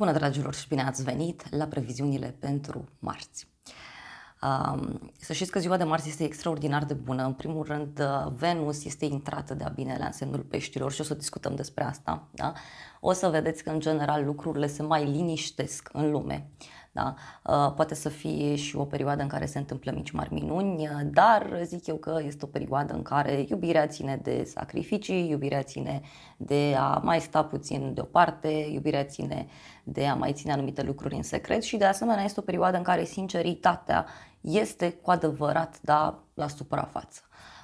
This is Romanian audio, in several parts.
Bună, dragilor, și bine ați venit la previziunile pentru marți. Să știți că ziua de marți este extraordinar de bună. În primul rând, uh, Venus este intrată de-a bine în semnul peștilor și o să discutăm despre asta. Da? O să vedeți că, în general, lucrurile se mai liniștesc în lume. Uh, da? Uh, poate să fie și o perioadă în care se întâmplă mici mari minuni, uh, dar zic eu că este o perioadă în care iubirea ține de sacrificii, iubirea ține de a mai sta puțin deoparte, iubirea ține de a mai ține anumite lucruri în secret și de asemenea este o perioadă în care sinceritatea este cu adevărat da, la suprafață.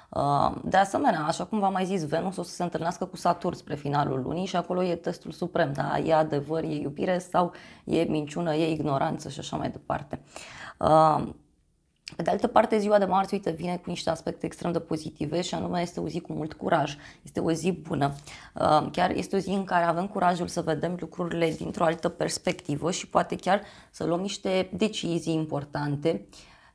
Uh, de asemenea, așa cum v-am mai zis, Venus o să se întâlnească cu Saturn spre finalul lunii și acolo e testul suprem, da? e adevăr, e iubire sau e minciună, e ignoranță și așa mai departe. Uh, pe de altă parte, ziua de marți, uite, vine cu niște aspecte extrem de pozitive și anume este o zi cu mult curaj, este o zi bună. Uh, chiar este o zi în care avem curajul să vedem lucrurile dintr-o altă perspectivă și poate chiar să luăm niște decizii importante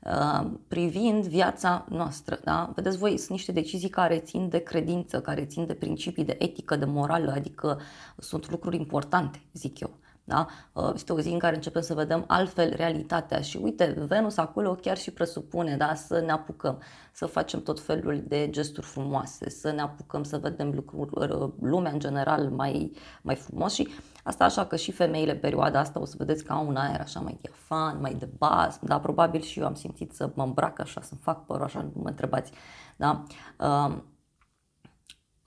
Uh, privind viața noastră. Da? Vedeți voi, sunt niște decizii care țin de credință, care țin de principii, de etică, de morală, adică sunt lucruri importante, zic eu. Da? Uh, este o zi în care începem să vedem altfel realitatea și uite, Venus acolo chiar și presupune da? să ne apucăm, să facem tot felul de gesturi frumoase, să ne apucăm să vedem lucruri, uh, lumea în general mai, mai frumos și uh, Asta așa că și femeile perioada asta o să vedeți că au un aer așa mai diafan, mai de bază, dar probabil și eu am simțit să mă îmbrac așa, să fac părul așa, nu mă întrebați. Da? Um,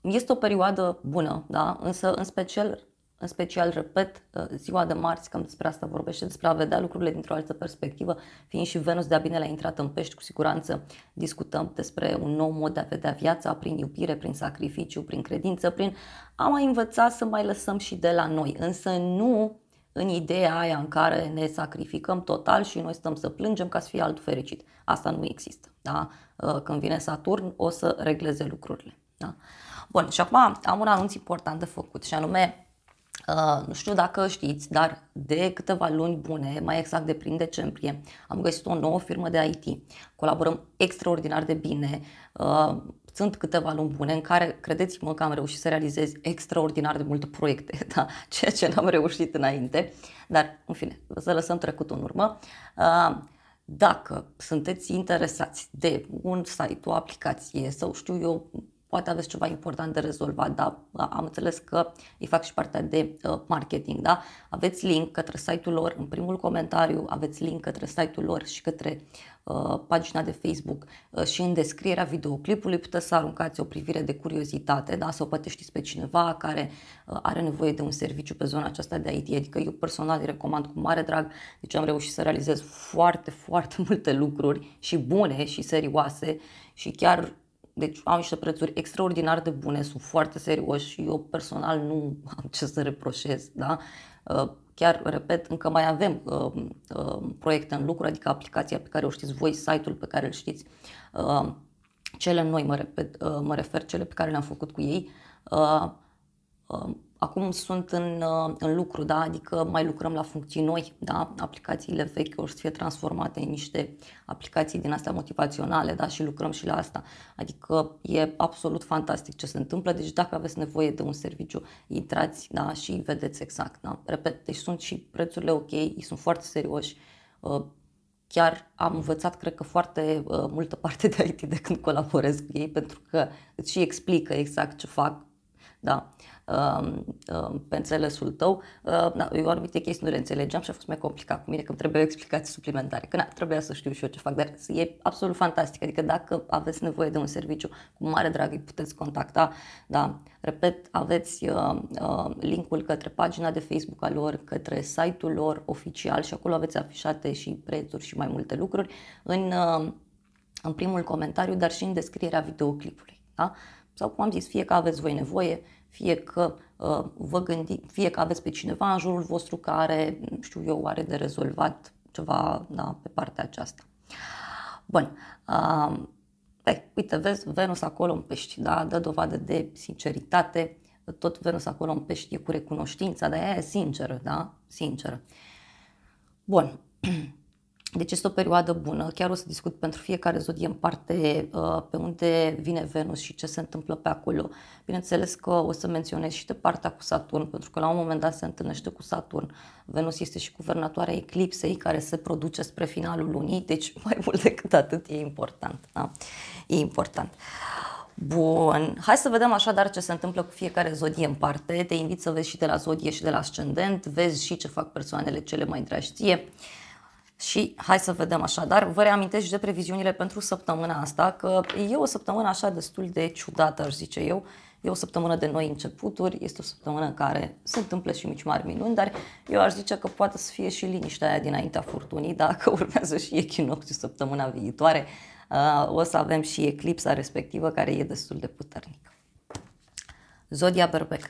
este o perioadă bună, da? însă în special în special, repet, uh, ziua de marți, cam despre asta vorbește, despre a vedea lucrurile dintr-o altă perspectivă, fiind și Venus de-a bine la intrat în pești, cu siguranță discutăm despre un nou mod de a vedea viața prin iubire, prin sacrificiu, prin credință, prin a mai învăța să mai lăsăm și de la noi, însă nu în ideea aia în care ne sacrificăm total și noi stăm să plângem ca să fie altul fericit. Asta nu există. Da? Uh, când vine Saturn o să regleze lucrurile. Da? Bun, și acum am un anunț important de făcut și anume Uh, nu știu dacă știți, dar de câteva luni bune, mai exact de prin decembrie, am găsit o nouă firmă de IT. Colaborăm extraordinar de bine. Uh, sunt câteva luni bune în care, credeți-mă că am reușit să realizez extraordinar de multe proiecte, da? ceea ce n-am reușit înainte. Dar, în fine, să lăsăm trecutul în urmă. Uh, dacă sunteți interesați de un site, o aplicație sau știu eu, poate aveți ceva important de rezolvat, dar da, am înțeles că îi fac și partea de uh, marketing, da? Aveți link către site-ul lor în primul comentariu, aveți link către site-ul lor și către uh, pagina de Facebook uh, și în descrierea videoclipului puteți să aruncați o privire de curiozitate, da? Sau poate știți pe cineva care are nevoie de un serviciu pe zona aceasta de IT, adică eu personal îi recomand cu mare drag, deci am reușit să realizez foarte, foarte multe lucruri și bune și serioase și chiar deci au niște prețuri extraordinar de bune, sunt foarte serioși și eu personal nu am ce să reproșez. Da? Uh, chiar, repet, încă mai avem uh, uh, proiecte în lucru, adică aplicația pe care o știți voi, site-ul pe care îl știți, uh, cele noi, mă, repet, uh, mă refer, cele pe care le-am făcut cu ei. Uh, Acum sunt în, uh, în lucru, da? adică mai lucrăm la funcții noi, da? aplicațiile vechi o să fie transformate în niște aplicații din astea motivaționale da? și lucrăm și la asta. Adică e absolut fantastic ce se întâmplă, deci dacă aveți nevoie de un serviciu, intrați da? și vedeți exact. Da? Repet, deci sunt și prețurile ok, ei sunt foarte serioși, uh, chiar am învățat, cred că, foarte uh, multă parte de IT de când colaborez cu ei, pentru că îți și explică exact ce fac. Da. Uh, Um, um, pe înțelesul tău. Uh, na, eu anumite chestii nu le înțelegeam și a fost mai complicat cu mine, că trebuie explicații suplimentare, că na, trebuia să știu și eu ce fac, dar e absolut fantastic. Adică dacă aveți nevoie de un serviciu, cu mare drag îi puteți contacta. Da, repet, aveți uh, uh, linkul către pagina de Facebook a lor, către site-ul lor oficial și acolo aveți afișate și prețuri și mai multe lucruri în, în primul comentariu, dar și în descrierea videoclipului. Da? Sau, cum am zis, fie că aveți voi nevoie, fie că uh, vă gândi, fie că aveți pe cineva în jurul vostru care, știu eu, are de rezolvat ceva da, pe partea aceasta. Bun. Uh, uite, vezi, Venus acolo în pești, da? dă dovadă de sinceritate, tot Venus acolo în pești e cu recunoștința, dar ea e sinceră, da? Sinceră. Bun. Deci este o perioadă bună. Chiar o să discut pentru fiecare zodie în parte uh, pe unde vine Venus și ce se întâmplă pe acolo. Bineînțeles că o să menționez și de partea cu Saturn, pentru că la un moment dat se întâlnește cu Saturn. Venus este și guvernatoarea eclipsei care se produce spre finalul lunii, deci mai mult decât atât e important. Da? E important. Bun, hai să vedem așadar ce se întâmplă cu fiecare zodie în parte. Te invit să vezi și de la zodie și de la ascendent, vezi și ce fac persoanele cele mai dragi ție. Și hai să vedem așa, dar vă reamintesc și de previziunile pentru săptămâna asta, că e o săptămână așa destul de ciudată, aș zice eu. E o săptămână de noi începuturi, este o săptămână în care se întâmplă și mici mari minuni, dar eu aș zice că poate să fie și liniștea aia dinaintea furtunii, dacă urmează și echinocțiu săptămâna viitoare, uh, o să avem și eclipsa respectivă care e destul de puternică. Zodia Berbec.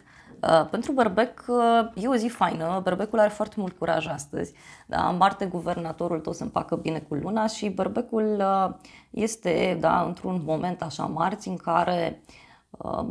Uh, pentru Berbec uh, e o zi faină, Berbecul are foarte mult curaj astăzi. Da? Marte, guvernatorul tot se împacă bine cu luna și Berbecul uh, este da, într-un moment așa marți în care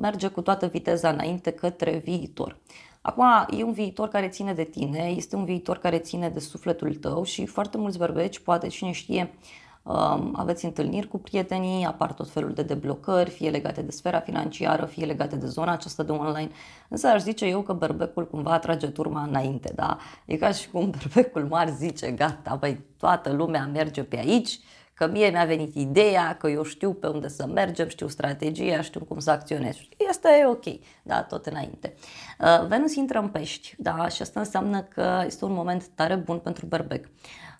merge cu toată viteza înainte către viitor. Acum, e un viitor care ține de tine, este un viitor care ține de sufletul tău și foarte mulți berbeci, poate cine știe, uh, Um, aveți întâlniri cu prietenii, apar tot felul de deblocări, fie legate de sfera financiară, fie legate de zona aceasta de online, însă aș zice eu că berbecul cumva atrage turma înainte, da? E ca și cum berbecul mare zice, gata, băi, toată lumea merge pe aici, că mie mi-a venit ideea, că eu știu pe unde să mergem, știu strategia, știu cum să acționez. Este ok, da, tot înainte. Uh, Venus intră în pești, da, și asta înseamnă că este un moment tare bun pentru berbec.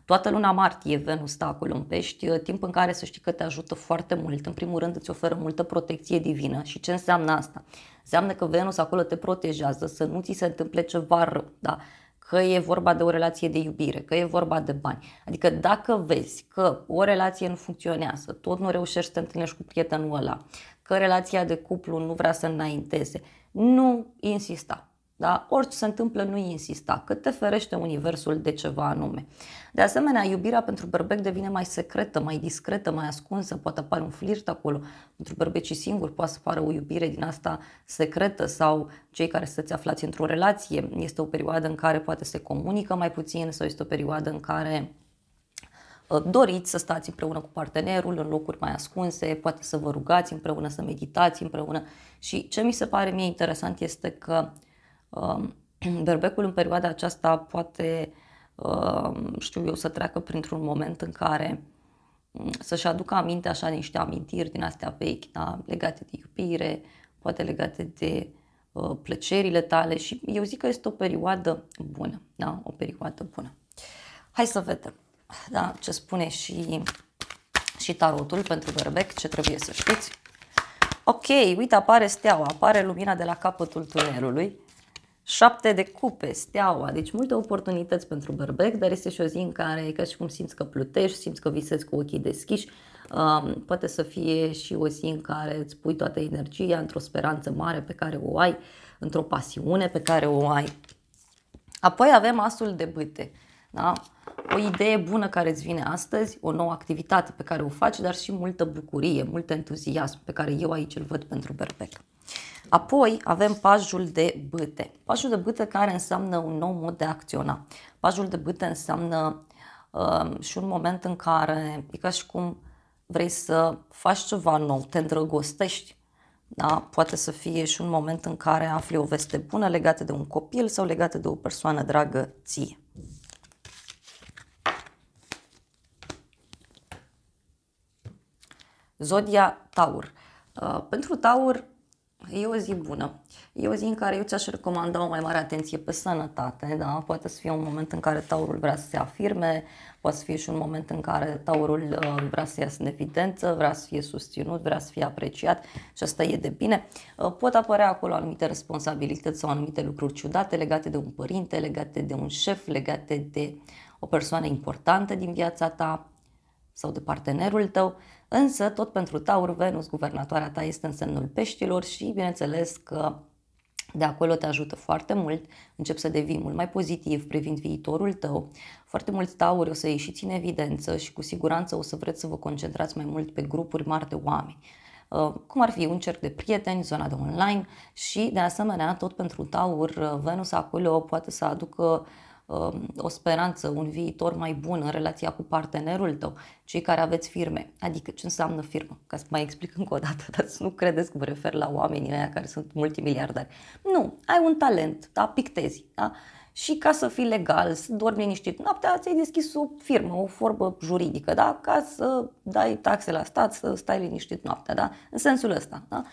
Toată luna martie Venus stă da, acolo în pești, timp în care să știi că te ajută foarte mult. În primul rând îți oferă multă protecție divină și ce înseamnă asta? Înseamnă că Venus acolo te protejează, să nu ți se întâmple ceva rău, da? că e vorba de o relație de iubire, că e vorba de bani. Adică dacă vezi că o relație nu funcționează, tot nu reușești să te întâlnești cu prietenul ăla, că relația de cuplu nu vrea să înainteze, nu insista. Da? Orice se întâmplă, nu insista, cât te ferește universul de ceva anume. De asemenea, iubirea pentru berbec devine mai secretă, mai discretă, mai ascunsă, poate apare un flirt acolo. Pentru berbecii singuri poate să pară o iubire din asta secretă sau cei care să-ți aflați într-o relație. Este o perioadă în care poate se comunică mai puțin sau este o perioadă în care uh, doriți să stați împreună cu partenerul în locuri mai ascunse, poate să vă rugați împreună, să meditați împreună. Și ce mi se pare mie interesant este că Um, Berbecul în perioada aceasta poate, um, știu eu, să treacă printr-un moment în care um, să-și aducă aminte așa niște amintiri din astea vechi, da? legate de iubire, poate legate de uh, plăcerile tale și eu zic că este o perioadă bună, da? o perioadă bună. Hai să vedem da? ce spune și, și tarotul pentru berbec, ce trebuie să știți. Ok, uite, apare steaua, apare lumina de la capătul tunelului șapte de cupe, steaua, deci multe oportunități pentru bărbec, dar este și o zi în care e ca și cum simți că plutești, simți că visezi cu ochii deschiși, um, poate să fie și o zi în care îți pui toată energia într-o speranță mare pe care o ai, într-o pasiune pe care o ai. Apoi avem asul de bâte. Da? O idee bună care îți vine astăzi, o nouă activitate pe care o faci, dar și multă bucurie, mult entuziasm pe care eu aici îl văd pentru berbec. Apoi avem pajul de bâte. Pajul de bâte care înseamnă un nou mod de a acționa. Pajul de bâte înseamnă uh, și un moment în care e ca și cum vrei să faci ceva nou, te îndrăgostești. Da? Poate să fie și un moment în care afli o veste bună legată de un copil sau legată de o persoană dragă ție. Zodia Taur. Uh, pentru Taur, E o zi bună. E o zi în care eu ți-aș recomanda o mai mare atenție pe sănătate, da? Poate să fie un moment în care taurul vrea să se afirme, poate să fie și un moment în care taurul uh, vrea să iasă în evidență, vrea să fie susținut, vrea să fie apreciat și asta e de bine. Uh, pot apărea acolo anumite responsabilități sau anumite lucruri ciudate legate de un părinte, legate de un șef, legate de o persoană importantă din viața ta sau de partenerul tău Însă, tot pentru Taur, Venus, guvernatoarea ta, este în semnul peștilor și, bineînțeles, că de acolo te ajută foarte mult, încep să devii mult mai pozitiv privind viitorul tău. Foarte mulți tauri o să ieșiți în evidență și cu siguranță o să vreți să vă concentrați mai mult pe grupuri mari de oameni uh, cum ar fi un cerc de prieteni, zona de online și, de asemenea, tot pentru Taur, uh, Venus acolo poate să aducă Um, o speranță, un viitor mai bun în relația cu partenerul tău, cei care aveți firme. Adică ce înseamnă firmă? Ca să mai explic încă o dată, dar să nu credeți că mă refer la oamenii aia care sunt multimiliardari. Nu, ai un talent, da? pictezi. Da? Și ca să fii legal, să dormi liniștit noaptea, ți-ai deschis o firmă, o formă juridică, da? ca să dai taxe la stat, să stai liniștit noaptea, da? în sensul ăsta. Da?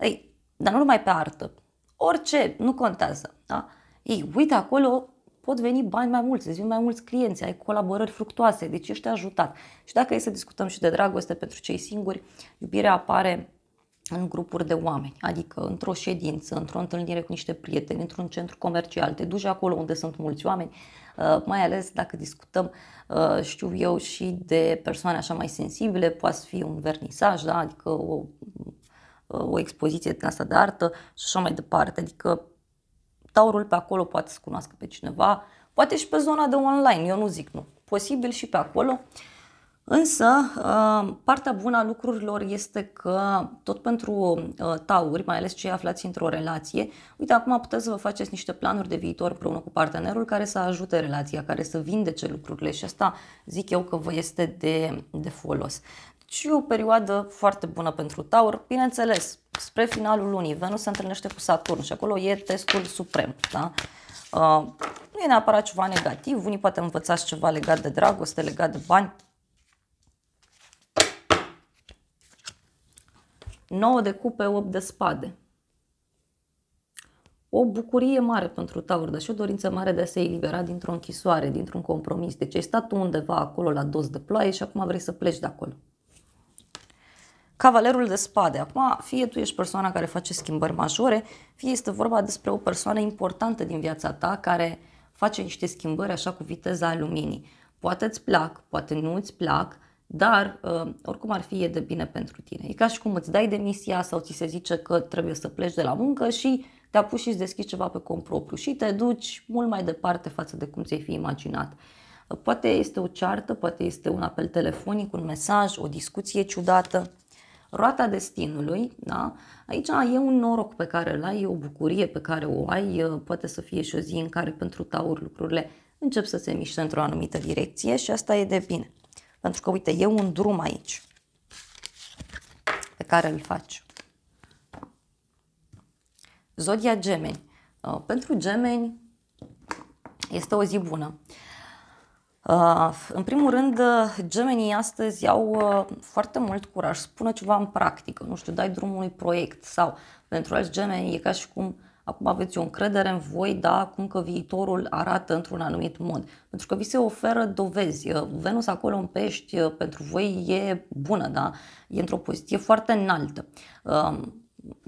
Ei, dar nu numai pe artă, orice, nu contează. Da? Ei, uite acolo pot veni bani mai mulți, îți vin mai mulți clienți, ai colaborări fructoase, deci ești ajutat. Și dacă e să discutăm și de dragoste pentru cei singuri, iubirea apare în grupuri de oameni, adică într-o ședință, într-o întâlnire cu niște prieteni, într-un centru comercial, te duci acolo unde sunt mulți oameni, uh, mai ales dacă discutăm, uh, știu eu, și de persoane așa mai sensibile, poate fi un vernisaj, da? adică o, uh, o expoziție din asta de artă și așa mai departe, adică taurul pe acolo poate să cunoască pe cineva, poate și pe zona de online, eu nu zic nu. Posibil și pe acolo. Însă, uh, partea bună a lucrurilor este că tot pentru uh, tauri, mai ales cei aflați într-o relație, uite, acum puteți să vă faceți niște planuri de viitor împreună cu partenerul care să ajute relația, care să vindece lucrurile și asta zic eu că vă este de, de folos și o perioadă foarte bună pentru Taur. Bineînțeles, spre finalul lunii, Venus se întâlnește cu Saturn și acolo e testul suprem. Da? Uh, nu e neapărat ceva negativ, unii poate învățați ceva legat de dragoste, legat de bani. 9 de cupe, 8 de spade. O bucurie mare pentru Taur, dar și o dorință mare de a se elibera dintr-o închisoare, dintr-un compromis. Deci ai stat undeva acolo la dos de ploaie și acum vrei să pleci de acolo cavalerul de spade. Acum, fie tu ești persoana care face schimbări majore, fie este vorba despre o persoană importantă din viața ta care face niște schimbări așa cu viteza luminii. Poate îți plac, poate nu îți plac, dar uh, oricum ar fi e de bine pentru tine. E ca și cum îți dai demisia sau ți se zice că trebuie să pleci de la muncă și te apuci și îți deschizi ceva pe cont propriu și te duci mult mai departe față de cum ți-ai fi imaginat. Poate este o ceartă, poate este un apel telefonic, un mesaj, o discuție ciudată roata destinului, da? aici e un noroc pe care îl ai, e o bucurie pe care o ai, poate să fie și o zi în care pentru taur lucrurile încep să se miște într-o anumită direcție și asta e de bine. Pentru că, uite, e un drum aici pe care îl faci. Zodia Gemeni. Uh, pentru Gemeni este o zi bună. Uh, în primul rând, uh, gemenii astăzi au uh, foarte mult curaj spună ceva în practică, nu știu, dai drumul unui proiect sau pentru alți gemeni e ca și cum acum aveți o încredere în voi, da, cum că viitorul arată într-un anumit mod. Pentru că vi se oferă dovezi. Venus acolo în pești pentru voi e bună, da, e într-o poziție foarte înaltă.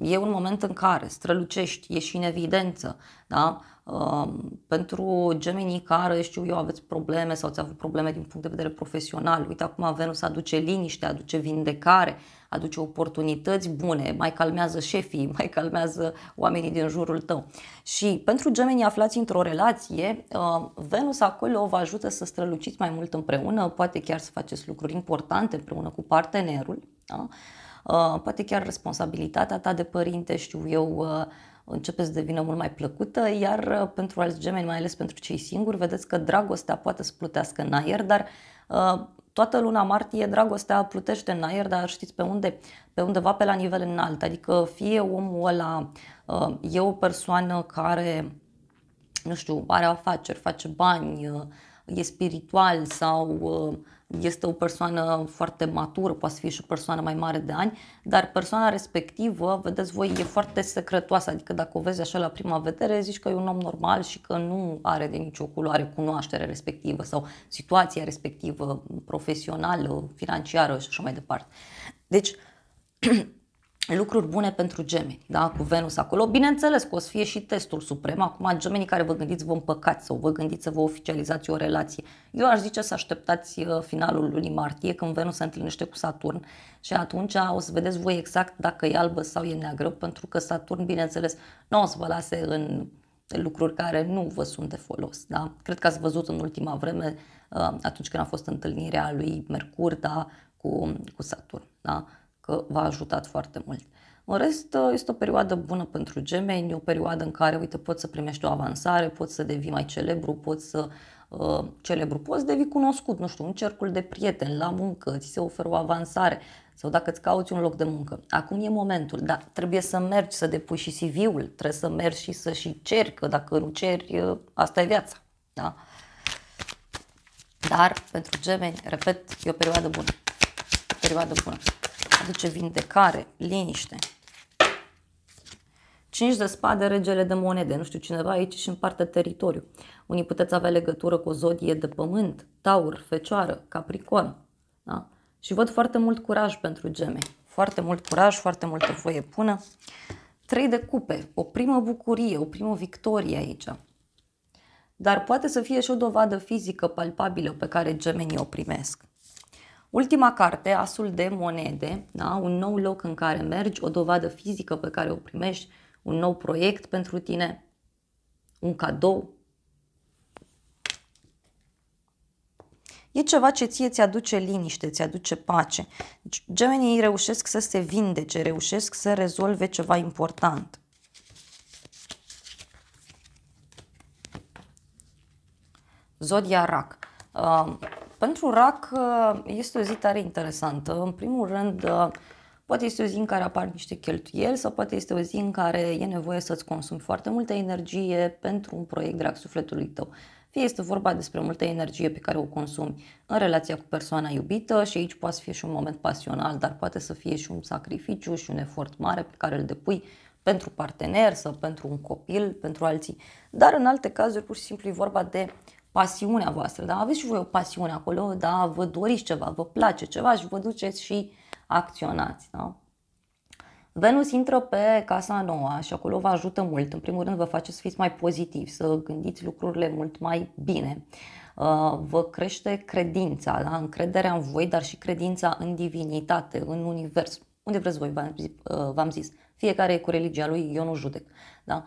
E un moment în care strălucești, ești în evidență, da? Um, pentru gemenii care, știu eu, aveți probleme sau ați avut probleme din punct de vedere profesional, uite acum Venus aduce liniște, aduce vindecare, aduce oportunități bune, mai calmează șefii, mai calmează oamenii din jurul tău. Și pentru gemenii aflați într-o relație, um, Venus acolo vă ajută să străluciți mai mult împreună, poate chiar să faceți lucruri importante împreună cu partenerul, da? Uh, poate chiar responsabilitatea ta de părinte, știu eu, uh, începe să devină mult mai plăcută, iar uh, pentru alți gemeni, mai ales pentru cei singuri, vedeți că dragostea poate să plutească în aer, dar uh, toată luna martie dragostea plutește în aer, dar știți pe unde? Pe undeva pe la nivel înalt, adică fie omul ăla uh, e o persoană care, nu știu, are afaceri, face bani, e spiritual sau uh, este o persoană foarte matură, poate fi și o persoană mai mare de ani, dar persoana respectivă, vedeți voi, e foarte secretoasă, adică dacă o vezi așa la prima vedere, zici că e un om normal și că nu are de nicio culoare cunoaștere respectivă sau situația respectivă profesională, financiară și așa mai departe. Deci, lucruri bune pentru gemeni, da? cu Venus acolo. Bineînțeles că o să fie și testul suprem. Acum, gemenii care vă gândiți vă împăcați sau vă gândiți să vă oficializați o relație, eu aș zice să așteptați uh, finalul lunii martie când Venus se întâlnește cu Saturn și atunci o să vedeți voi exact dacă e albă sau e neagră, pentru că Saturn, bineînțeles, nu o să vă lase în lucruri care nu vă sunt de folos. Da? Cred că ați văzut în ultima vreme, uh, atunci când a fost întâlnirea lui Mercur da? cu, cu Saturn. Da? că v-a ajutat foarte mult. În rest, este o perioadă bună pentru gemeni, o perioadă în care, uite, poți să primești o avansare, poți să devii mai celebru, poți să uh, celebru, poți devii cunoscut, nu știu, un cercul de prieteni, la muncă, ți se oferă o avansare sau dacă îți cauți un loc de muncă. Acum e momentul, dar trebuie să mergi să depui și CV-ul, trebuie să mergi și să și ceri, că dacă nu ceri, uh, asta e viața. Da? Dar pentru gemeni, repet, e o perioadă bună. O perioadă bună aduce vindecare, liniște. 5 de spade, regele de monede. Nu știu, cineva aici și împarte teritoriu. Unii puteți avea legătură cu o zodie de pământ, taur, fecioară, capricorn. Da? Și văd foarte mult curaj pentru geme. Foarte mult curaj, foarte multă voie bună. Trei de cupe, o primă bucurie, o primă victorie aici. Dar poate să fie și o dovadă fizică palpabilă pe care gemenii o primesc. Ultima carte, Asul de monede, da? un nou loc în care mergi, o dovadă fizică pe care o primești, un nou proiect pentru tine, un cadou. E ceva ce ție ți-aduce liniște, ți-aduce pace. Deci, gemenii reușesc să se vindece, reușesc să rezolve ceva important. Zodia Rac. Pentru RAC uh, este o zi tare interesantă. În primul rând, uh, poate este o zi în care apar niște cheltuieli sau poate este o zi în care e nevoie să-ți consumi foarte multă energie pentru un proiect drag sufletului tău. Fie este vorba despre multă energie pe care o consumi în relația cu persoana iubită și aici poate să fie și un moment pasional, dar poate să fie și un sacrificiu și un efort mare pe care îl depui pentru partener sau pentru un copil, pentru alții. Dar în alte cazuri pur și simplu e vorba de uh, pasiunea voastră, da? aveți și voi o pasiune acolo, da? vă doriți ceva, vă place ceva și vă duceți și acționați. Da? Venus intră pe casa nouă și acolo vă ajută mult. În primul rând vă face să fiți mai pozitivi, să gândiți lucrurile mult mai bine. Uh, vă crește credința, da? încrederea în voi, dar și credința în divinitate, în univers. Unde vreți voi, v-am zis. Uh, Fiecare e cu religia lui, eu nu judec. Da?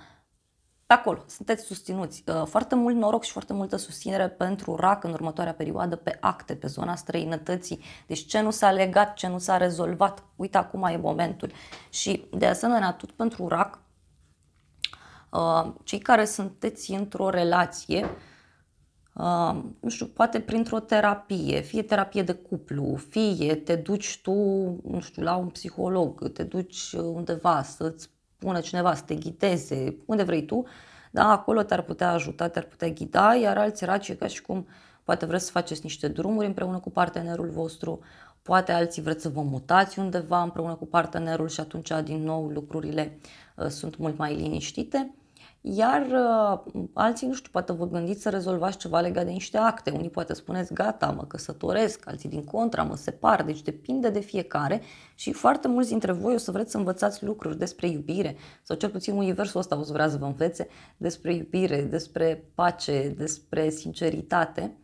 pe acolo. Sunteți susținuți. Uh, foarte mult noroc și foarte multă susținere pentru RAC în următoarea perioadă pe acte, pe zona străinătății. Deci ce nu s-a legat, ce nu s-a rezolvat, uite acum e momentul. Și de asemenea, tot pentru RAC, uh, cei care sunteți într-o relație, uh, nu știu, poate printr-o terapie, fie terapie de cuplu, fie te duci tu, nu știu, la un psiholog, te duci undeva să-ți pună cineva să te ghideze, unde vrei tu, da, acolo te-ar putea ajuta, te-ar putea ghida, iar alți raci ca și cum poate vreți să faceți niște drumuri împreună cu partenerul vostru, poate alții vreți să vă mutați undeva împreună cu partenerul și atunci din nou lucrurile uh, sunt mult mai liniștite. Iar uh, alții, nu știu, poate vă gândiți să rezolvați ceva legat de niște acte. Unii poate spuneți, gata, mă căsătoresc, alții din contra, mă separ. Deci depinde de fiecare și foarte mulți dintre voi o să vreți să învățați lucruri despre iubire sau cel puțin universul ăsta o să vrea să vă învețe despre iubire, despre pace, despre sinceritate.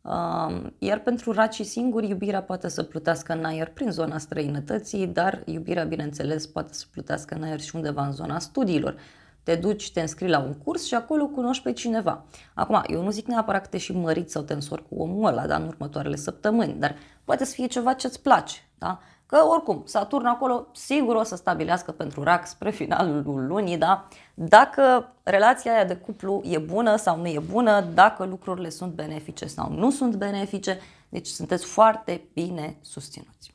Um, iar pentru racii singuri, iubirea poate să plutească în aer prin zona străinătății, dar iubirea, bineînțeles, poate să plutească în aer și undeva în zona studiilor te duci, te înscrii la un curs și acolo cunoști pe cineva. Acum, eu nu zic neapărat că te și măriți sau te însori cu omul ăla da, în următoarele săptămâni, dar poate să fie ceva ce-ți place. Da? Că oricum, Saturn acolo sigur o să stabilească pentru rac spre finalul lunii, da? dacă relația aia de cuplu e bună sau nu e bună, dacă lucrurile sunt benefice sau nu sunt benefice, deci sunteți foarte bine susținuți.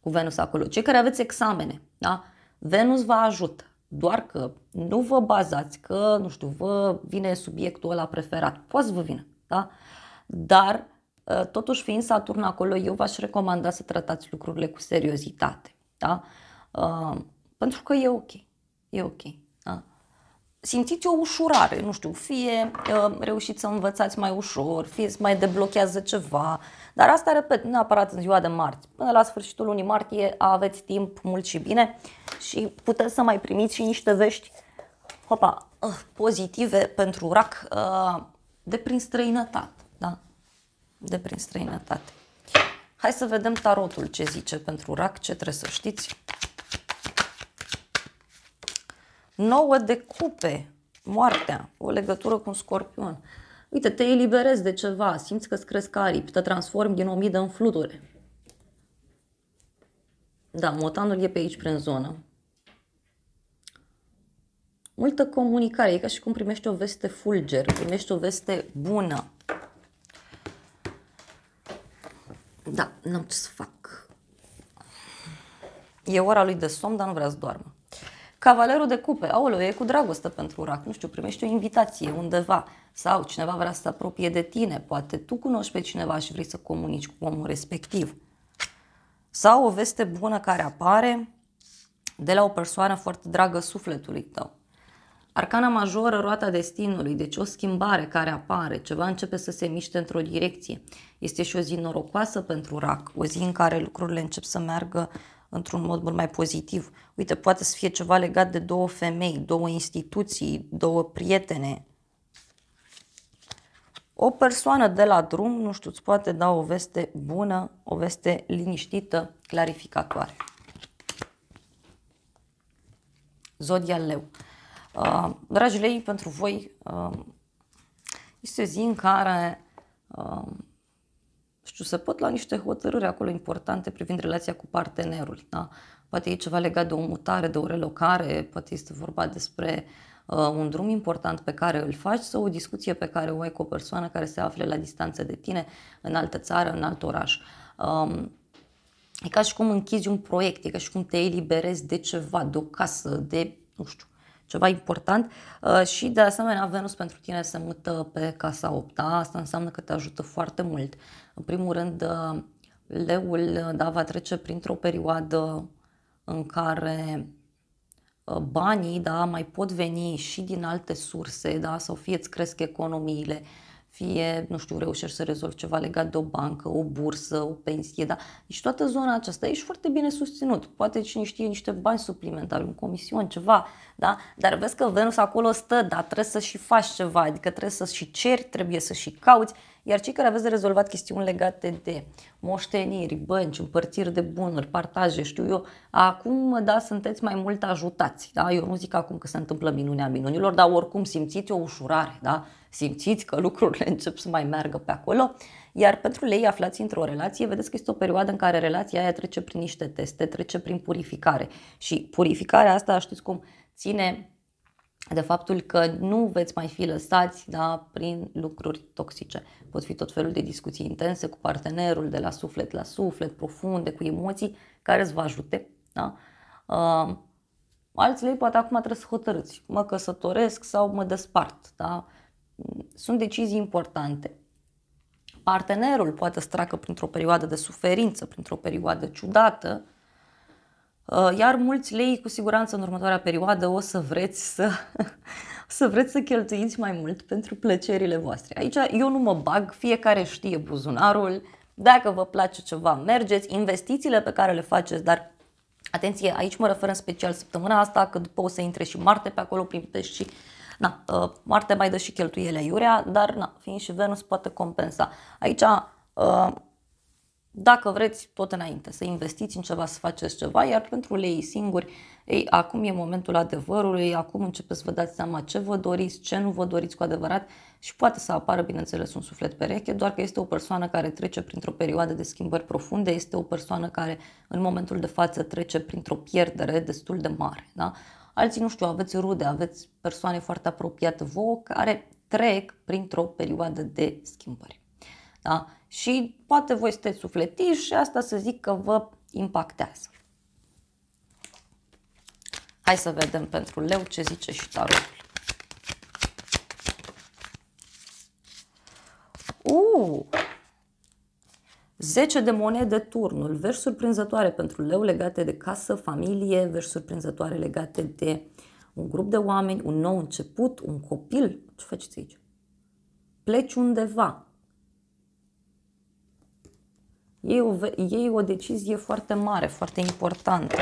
Cu Venus acolo. Cei care aveți examene, da? Venus vă ajută doar că nu vă bazați că, nu știu, vă vine subiectul ăla preferat. Poate să vă vină, da? Dar, ă, totuși fiind Saturn acolo, eu v-aș recomanda să tratați lucrurile cu seriozitate, da? Ă, pentru că e ok. E ok simțiți o ușurare, nu știu, fie uh, reușiți să învățați mai ușor, fie să mai deblochează ceva, dar asta, repet, nu neapărat în ziua de marți. Până la sfârșitul lunii martie aveți timp mult și bine și puteți să mai primiți și niște vești hopa, uh, pozitive pentru rac uh, de prin străinătate. Da? De prin străinătate. Hai să vedem tarotul ce zice pentru rac, ce trebuie să știți. 9 de cupe, moartea, o legătură cu un scorpion. Uite, te eliberezi de ceva, simți că îți cresc aripi, te transformi din omidă în fluture. Da, motanul e pe aici, prin zonă. Multă comunicare, e ca și cum primești o veste fulger, primești o veste bună. Da, n-am ce să fac. E ora lui de somn, dar nu vrea să doarmă. Cavalerul de cupe, aolo, e cu dragoste pentru rac, nu știu, primești o invitație undeva sau cineva vrea să se apropie de tine, poate tu cunoști pe cineva și vrei să comunici cu omul respectiv. Sau o veste bună care apare de la o persoană foarte dragă sufletului tău. Arcana majoră, roata destinului, deci o schimbare care apare, ceva începe să se miște într-o direcție. Este și o zi norocoasă pentru rac, o zi în care lucrurile încep să meargă într-un mod mult mai pozitiv. Uite, poate să fie ceva legat de două femei, două instituții, două prietene. O persoană de la drum, nu știu, îți poate da o veste bună, o veste liniștită, clarificatoare. Zodia Leu. Uh, dragi lei, pentru voi uh, este o zi în care uh, și o să pot la niște hotărâri acolo importante privind relația cu partenerul. Da? Poate e ceva legat de o mutare, de o relocare, poate este vorba despre uh, un drum important pe care îl faci sau o discuție pe care o ai cu o persoană care se află la distanță de tine, în altă țară, în alt oraș. Um, e ca și cum închizi un proiect, e ca și cum te eliberezi de ceva, de o casă, de, nu știu, ceva important uh, și de asemenea Venus pentru tine se mută pe casa 8, asta înseamnă că te ajută foarte mult în primul rând, ă, leul ă, da, va trece printr-o perioadă în care ă, banii da, mai pot veni și din alte surse, da, sau fie îți cresc economiile, fie, nu știu, reușești să rezolvi ceva legat de o bancă, o bursă, o pensie, da? Deci toată zona aceasta ești foarte bine susținut. Poate cine știe niște bani suplimentari, un comision, ceva, da? Dar vezi că Venus acolo stă, dar trebuie să și faci ceva, adică trebuie să și ceri, trebuie să și cauți, iar cei care aveți de rezolvat chestiuni legate de moșteniri, bănci, împărțiri de bunuri, partaje, știu eu, acum, da, sunteți mai mult ajutați. Da? Eu nu zic acum că se întâmplă minunea minunilor, dar oricum simțiți o ușurare, da? simțiți că lucrurile încep să mai meargă pe acolo. Iar pentru lei aflați într-o relație, vedeți că este o perioadă în care relația aia trece prin niște teste, trece prin purificare. Și purificarea asta, știți cum, ține de faptul că nu veți mai fi lăsați da, prin lucruri toxice. Pot fi tot felul de discuții intense cu partenerul, de la suflet la suflet, profunde, cu emoții, care îți va ajute. Da? Uh, alții lei poate acum trebuie să hotărâți, mă căsătoresc sau mă despart. Da? Sunt decizii importante. Partenerul poate să treacă printr-o perioadă de suferință, printr-o perioadă ciudată, Uh, iar mulți lei cu siguranță în următoarea perioadă o să vreți să, să vreți să cheltuiți mai mult pentru plăcerile voastre. Aici eu nu mă bag, fiecare știe buzunarul, dacă vă place ceva, mergeți, investițiile pe care le faceți, dar atenție, aici mă refer în special săptămâna asta, că după o să intre și Marte pe acolo prin pești și na, uh, Marte mai dă și cheltuielea iurea, dar na, fiind și Venus poate compensa. Aici uh, dacă vreți, tot înainte, să investiți în ceva, să faceți ceva, iar pentru lei singuri, ei, acum e momentul adevărului, acum începeți să vă dați seama ce vă doriți, ce nu vă doriți cu adevărat și poate să apară, bineînțeles, un suflet pereche, doar că este o persoană care trece printr-o perioadă de schimbări profunde, este o persoană care în momentul de față trece printr-o pierdere destul de mare. Da? Alții, nu știu, aveți rude, aveți persoane foarte apropiate vouă care trec printr-o perioadă de schimbări. Da? Și poate voi sunteți sufletiși și asta să zic că vă impactează. Hai să vedem pentru leu ce zice și tarotul. Uh! 10 de monede turnul, vești surprinzătoare pentru leu legate de casă, familie, vești surprinzătoare legate de un grup de oameni, un nou început, un copil. Ce faceți aici? Pleci undeva, ei o, ei o decizie foarte mare, foarte importantă.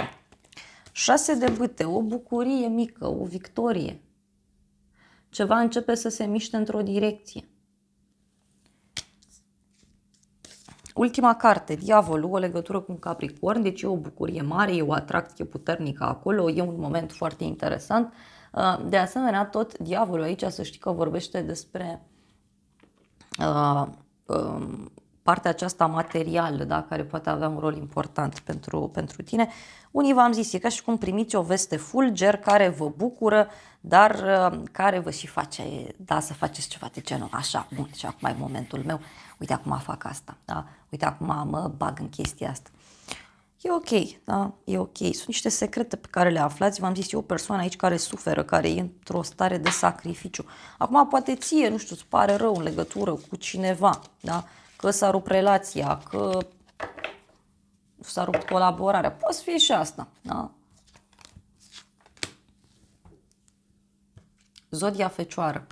Șase de bâte, o bucurie mică, o victorie. Ceva începe să se miște într-o direcție. Ultima carte, diavolul, o legătură cu un capricorn, deci e o bucurie mare, e o atracție puternică acolo, e un moment foarte interesant. De asemenea, tot diavolul aici, să știi că vorbește despre uh, uh, partea aceasta materială, da, care poate avea un rol important pentru, pentru tine. Unii v-am zis, e ca și cum primiți o veste fulger care vă bucură, dar uh, care vă și face, da, să faceți ceva de genul așa, bun, și deci acum e momentul meu, uite acum fac asta, da, uite acum mă bag în chestia asta. E ok, da, e ok. Sunt niște secrete pe care le aflați. V-am zis, e o persoană aici care suferă, care e într-o stare de sacrificiu. Acum, poate ție, nu știu, îți pare rău în legătură cu cineva, da? că s-a rupt relația, că s-a rupt colaborarea. poți fi și asta, da? Zodia Fecioară.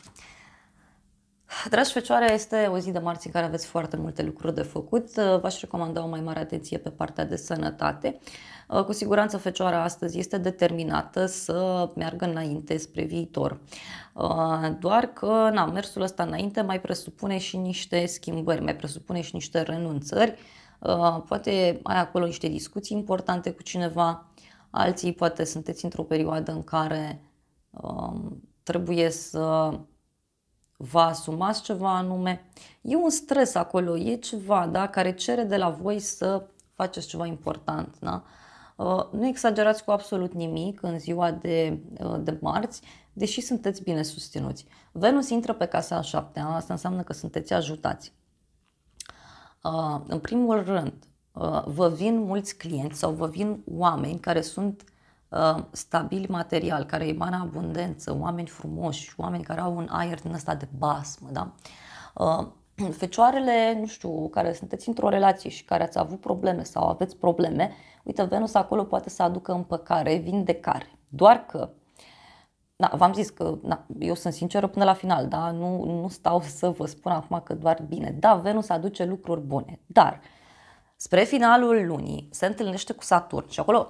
Dragi fecioare, este o zi de marți în care aveți foarte multe lucruri de făcut. Uh, V-aș recomanda o mai mare atenție pe partea de sănătate. Uh, cu siguranță fecioara astăzi este determinată să meargă înainte spre viitor. Uh, doar că na, mersul ăsta înainte mai presupune și niște schimbări, mai presupune și niște renunțări. Poate ai acolo niște discuții importante cu cineva, alții poate sunteți într-o perioadă în care um, trebuie să vă asumați ceva anume. E un stres acolo, e ceva da, care cere de la voi să faceți ceva important. Da? Uh, nu exagerați cu absolut nimic în ziua de, uh, de marți, deși sunteți bine susținuți. Venus intră pe casa a șaptea, asta înseamnă că sunteți ajutați. Uh, în primul rând, vă vin mulți clienți sau vă vin oameni care sunt Uh, stabil material, care emană abundență, oameni frumoși, oameni care au un aer din ăsta de basmă, da? Uh, fecioarele, nu știu, care sunteți într-o relație și care ați avut probleme sau aveți probleme, uite, Venus acolo poate să aducă împăcare, vindecare. Doar că da, v-am zis că da, eu sunt sinceră până la final, da? nu, nu stau să vă spun acum că doar bine. Da, Venus aduce lucruri bune, dar spre finalul lunii se întâlnește cu Saturn și acolo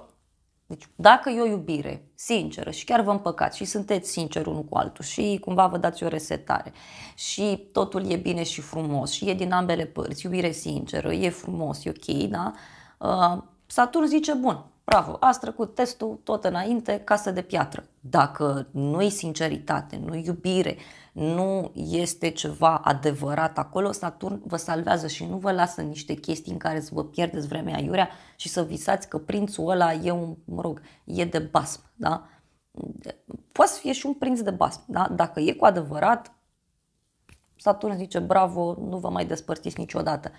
deci dacă e o iubire sinceră și chiar vă împăcați și sunteți sinceri unul cu altul și cumva vă dați o resetare și totul e bine și frumos și e din ambele părți, iubire sinceră, e frumos, e ok, da? Uh, Saturn zice, bun, bravo, ați trecut testul tot înainte, casă de piatră. Dacă nu-i sinceritate, nu-i iubire, nu este ceva adevărat acolo, Saturn vă salvează și nu vă lasă niște chestii în care să vă pierdeți vremea aiurea și să visați că prințul ăla e un, mă rog, e de basm, da? Poate să fie și un prinț de basm, da? Dacă e cu adevărat, Saturn zice, bravo, nu vă mai despărțiți niciodată.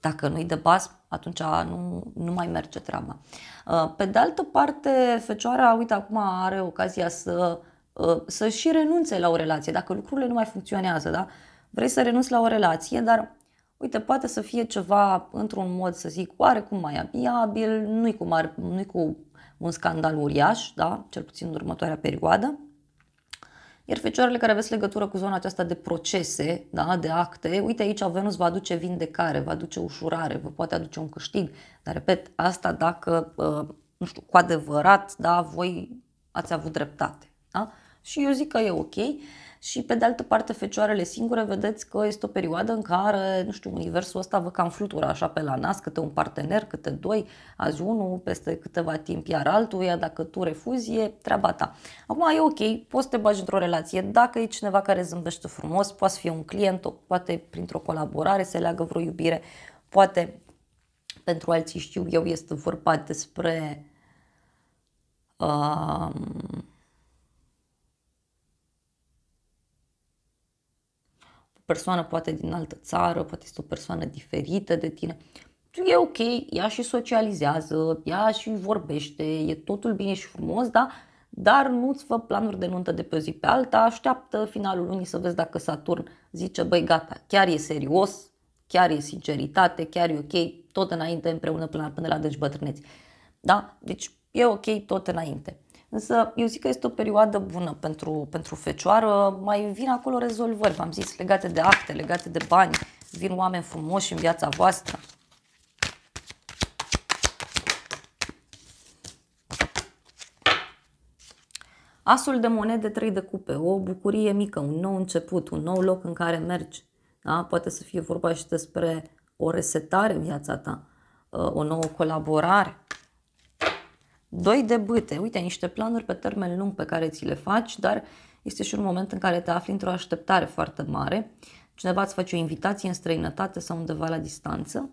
Dacă nu-i de basm, atunci nu, nu mai merge treaba. Uh, pe de altă parte, Fecioara, uite, acum are ocazia să Uh, să și renunțe la o relație, dacă lucrurile nu mai funcționează, da? Vrei să renunți la o relație, dar uite, poate să fie ceva într-un mod, să zic, oarecum mai amiabil, nu-i cu, mar, nu-i cu un scandal uriaș, da? cel puțin în următoarea perioadă. Iar fecioarele care aveți legătură cu zona aceasta de procese, da, de acte, uite aici Venus va aduce vindecare, va aduce ușurare, vă poate aduce un câștig. Dar, repet, asta dacă, uh, nu știu, cu adevărat, da, voi ați avut dreptate. Da? Și eu zic că e ok. Și pe de altă parte, fecioarele singure, vedeți că este o perioadă în care, nu știu, universul ăsta vă cam flutură așa pe la nas, câte un partener, câte doi, azi unul, peste câteva timp iar altul ia dacă tu refuzi, e treaba ta. Acum e ok, poți să te bagi într-o relație, dacă e cineva care zâmbește frumos, poate fi un client, poate printr-o colaborare se leagă vreo iubire, poate pentru alții știu eu este vorba despre um, persoană poate din altă țară, poate este o persoană diferită de tine. E ok, ea și socializează, ea și vorbește, e totul bine și frumos, da? dar nu-ți fă planuri de nuntă de pe o zi pe alta, așteaptă finalul lunii să vezi dacă Saturn zice, băi gata, chiar e serios, chiar e sinceritate, chiar e ok, tot înainte împreună până la, până la deci bătrâneți. Da? Deci e ok tot înainte. Însă eu zic că este o perioadă bună pentru, pentru fecioară, mai vin acolo rezolvări, v-am zis, legate de acte, legate de bani, vin oameni frumoși în viața voastră. Asul de monede, 3 de cupe, o bucurie mică, un nou început, un nou loc în care mergi. Da? Poate să fie vorba și despre o resetare în viața ta, uh, o nouă colaborare. Doi de bâte, uite, niște planuri pe termen lung pe care ți le faci, dar este și un moment în care te afli într-o așteptare foarte mare. Cineva îți face o invitație în străinătate sau undeva la distanță.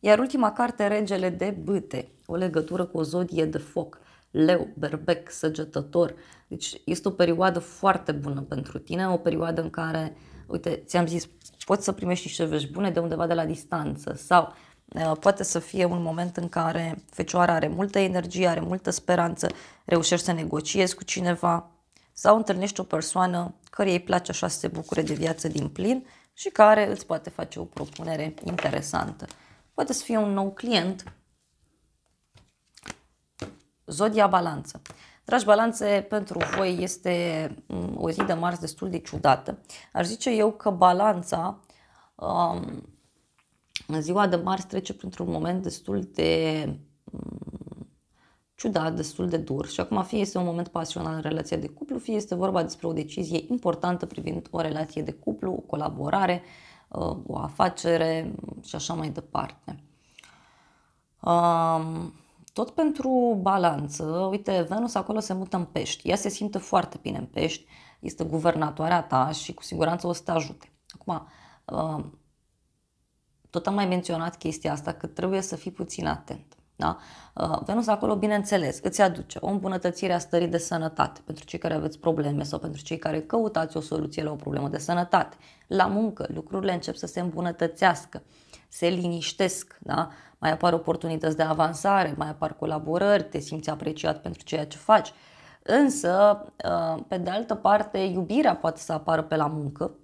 Iar ultima carte, Regele de Bâte, o legătură cu o zodie de foc, leu, berbec, săgetător. Deci este o perioadă foarte bună pentru tine, o perioadă în care, uite, ți-am zis, poți să primești niște vești bune de undeva de la distanță sau Uh, poate să fie un moment în care fecioara are multă energie, are multă speranță, reușești să negociezi cu cineva sau întâlnești o persoană care îi place așa să se bucure de viață din plin și care îți poate face o propunere interesantă. Poate să fie un nou client. Zodia Balanță. Dragi balanțe, pentru voi este mm, o zi de marți destul de ciudată. Aș zice eu că balanța um, ziua de marți trece printr-un moment destul de mm, ciudat, destul de dur și acum fie este un moment pasional în relația de cuplu, fie este vorba despre o decizie importantă privind o relație de cuplu, o colaborare, uh, o afacere mm, și așa mai departe. Um, tot pentru balanță, uite, Venus acolo se mută în pești. Ea se simte foarte bine în pești, este guvernatoarea ta și cu siguranță o să te ajute. Acum, um, tot am mai menționat chestia asta, că trebuie să fii puțin atent. Da? Uh, Venus acolo, bineînțeles, îți aduce o îmbunătățire a stării de sănătate pentru cei care aveți probleme sau pentru cei care căutați o soluție la o problemă de sănătate. La muncă, lucrurile încep să se îmbunătățească, se liniștesc, da? mai apar oportunități de avansare, mai apar colaborări, te simți apreciat pentru ceea ce faci. Însă, uh, pe de altă parte, iubirea poate să apară pe la muncă,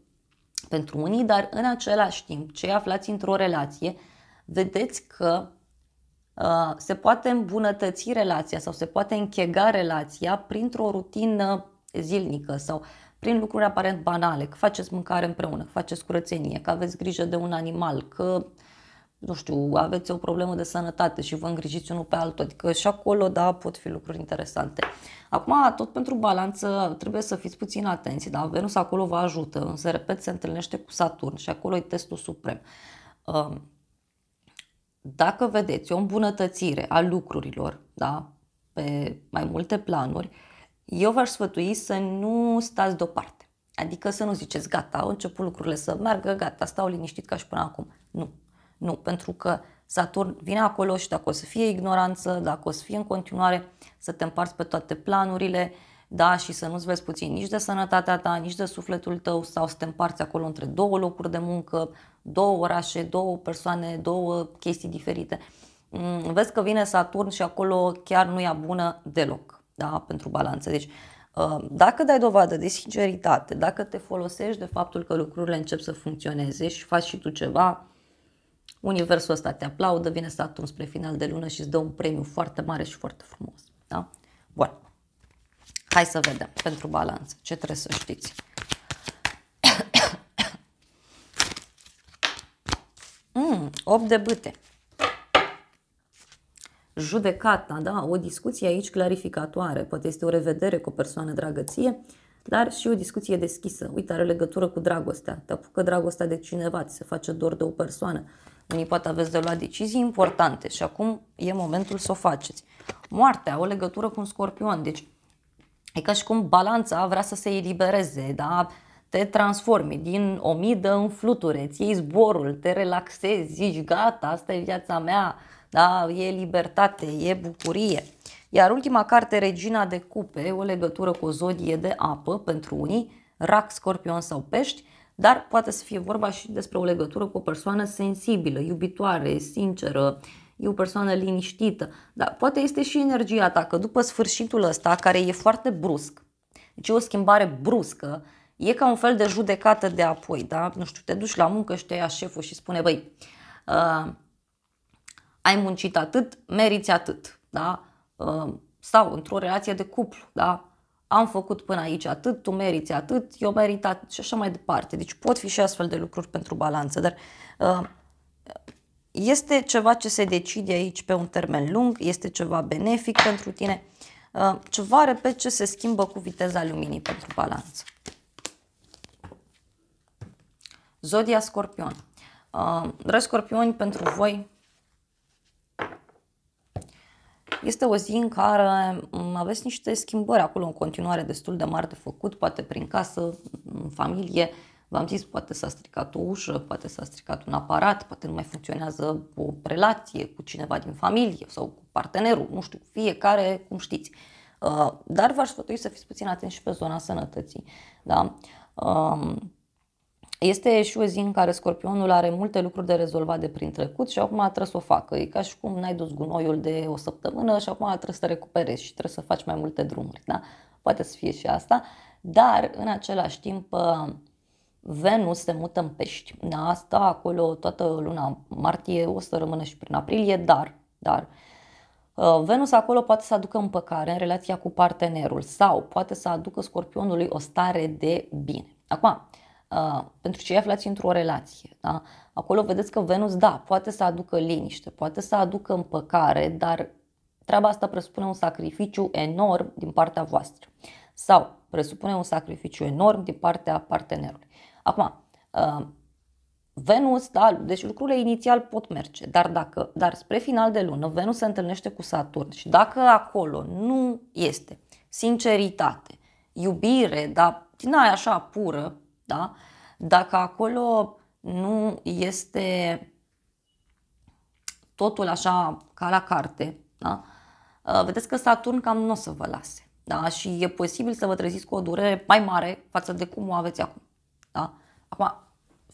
pentru unii, dar în același timp, cei aflați într-o relație, vedeți că uh, se poate îmbunătăți relația sau se poate închega relația printr-o rutină zilnică sau prin lucruri aparent banale, că faceți mâncare împreună, că faceți curățenie, că aveți grijă de un animal, că uh, nu știu, aveți o problemă de sănătate și vă îngrijiți unul pe altul, adică și acolo, da, pot fi lucruri interesante. Acum, tot pentru balanță, trebuie să fiți puțin atenți, da, Venus acolo vă ajută, însă, repet, se întâlnește cu Saturn și acolo e testul suprem. Um, dacă vedeți o îmbunătățire a lucrurilor, da, pe mai multe planuri, eu v-aș sfătui să nu stați deoparte. Adică să nu ziceți, gata, au început lucrurile să meargă, gata, stau liniștit ca și până acum. Nu, nu, pentru că Saturn vine acolo și dacă o să fie ignoranță, dacă o să fie în continuare să te împarți pe toate planurile, da, și să nu-ți vezi puțin nici de sănătatea ta, nici de sufletul tău sau să te împarți acolo între două locuri de muncă, două orașe, două persoane, două chestii diferite. Mm, vezi că vine Saturn și acolo chiar nu e bună deloc da, pentru balanță. Deci, uh, dacă dai dovadă de sinceritate, dacă te folosești de faptul că lucrurile încep să funcționeze și faci și tu ceva, universul ăsta te aplaudă, vine Saturn spre final de lună și îți dă un premiu foarte mare și foarte frumos. Da? Bun. Hai să vedem pentru balanță ce trebuie să știți. mm, 8 de bâte. Judecata, da? O discuție aici clarificatoare. Poate este o revedere cu o persoană dragăție dar și o discuție deschisă. Uite, are legătură cu dragostea. Te apucă dragostea de cineva, ți se face dor de o persoană. Unii poate aveți de luat decizii importante și acum e momentul să o faceți. Moartea, o legătură cu un scorpion, deci e ca și cum balanța vrea să se elibereze, da? te transformi din omidă în fluture, îți iei zborul, te relaxezi, zici gata, asta e viața mea, da? e libertate, e bucurie. Iar ultima carte, Regina de Cupe, o legătură cu o zodie de apă pentru unii, rac, scorpion sau pești, dar poate să fie vorba și despre o legătură cu o persoană sensibilă, iubitoare, sinceră, e o persoană liniștită, dar poate este și energia ta, că după sfârșitul ăsta, care e foarte brusc, deci e o schimbare bruscă, e ca un fel de judecată de apoi, da? Nu știu, te duci la muncă și te ia șeful și spune, băi, uh, ai muncit atât, meriți atât, da? Uh, sau într-o relație de cuplu, da? am făcut până aici atât, tu meriți atât, eu merit atât și așa mai departe. Deci pot fi și astfel de lucruri pentru balanță, dar uh, este ceva ce se decide aici pe un termen lung, este ceva benefic pentru tine, uh, ceva, repet, ce se schimbă cu viteza luminii pentru balanță. Zodia Scorpion. Dragi scorpioni, pentru voi este o zi în care mm, aveți niște schimbări acolo în continuare destul de mari de făcut, poate prin casă, în familie. V-am zis, poate s-a stricat o ușă, poate s-a stricat un aparat, poate nu mai funcționează o relație cu cineva din familie sau cu partenerul, nu știu, fiecare cum știți. Uh, dar v-aș sfătui să fiți puțin atenți și pe zona sănătății. Da? Um, este și o zi în care scorpionul are multe lucruri de rezolvat de prin trecut și acum trebuie să o facă. E ca și cum n-ai dus gunoiul de o săptămână și acum trebuie să te recuperezi și trebuie să faci mai multe drumuri. Da? Poate să fie și asta, dar în același timp uh, Venus se mută în pești. Da? Asta acolo toată luna martie, o să rămână și prin aprilie, dar, dar uh, Venus acolo poate să aducă împăcare în relația cu partenerul sau poate să aducă scorpionului o stare de bine. Acum, Uh, pentru cei aflați într-o relație. Da? Acolo vedeți că Venus, da, poate să aducă liniște, poate să aducă împăcare, dar treaba asta presupune un sacrificiu enorm din partea voastră sau presupune un sacrificiu enorm din partea partenerului. Acum, uh, Venus, da, deci lucrurile inițial pot merge, dar dacă, dar spre final de lună Venus se întâlnește cu Saturn și dacă acolo nu este sinceritate, iubire, dar din aia așa pură, da? dacă acolo nu este totul așa ca la carte, da? Uh, vedeți că Saturn cam nu o să vă lase. Da? Și e posibil să vă treziți cu o durere mai mare față de cum o aveți acum. Da? Acum,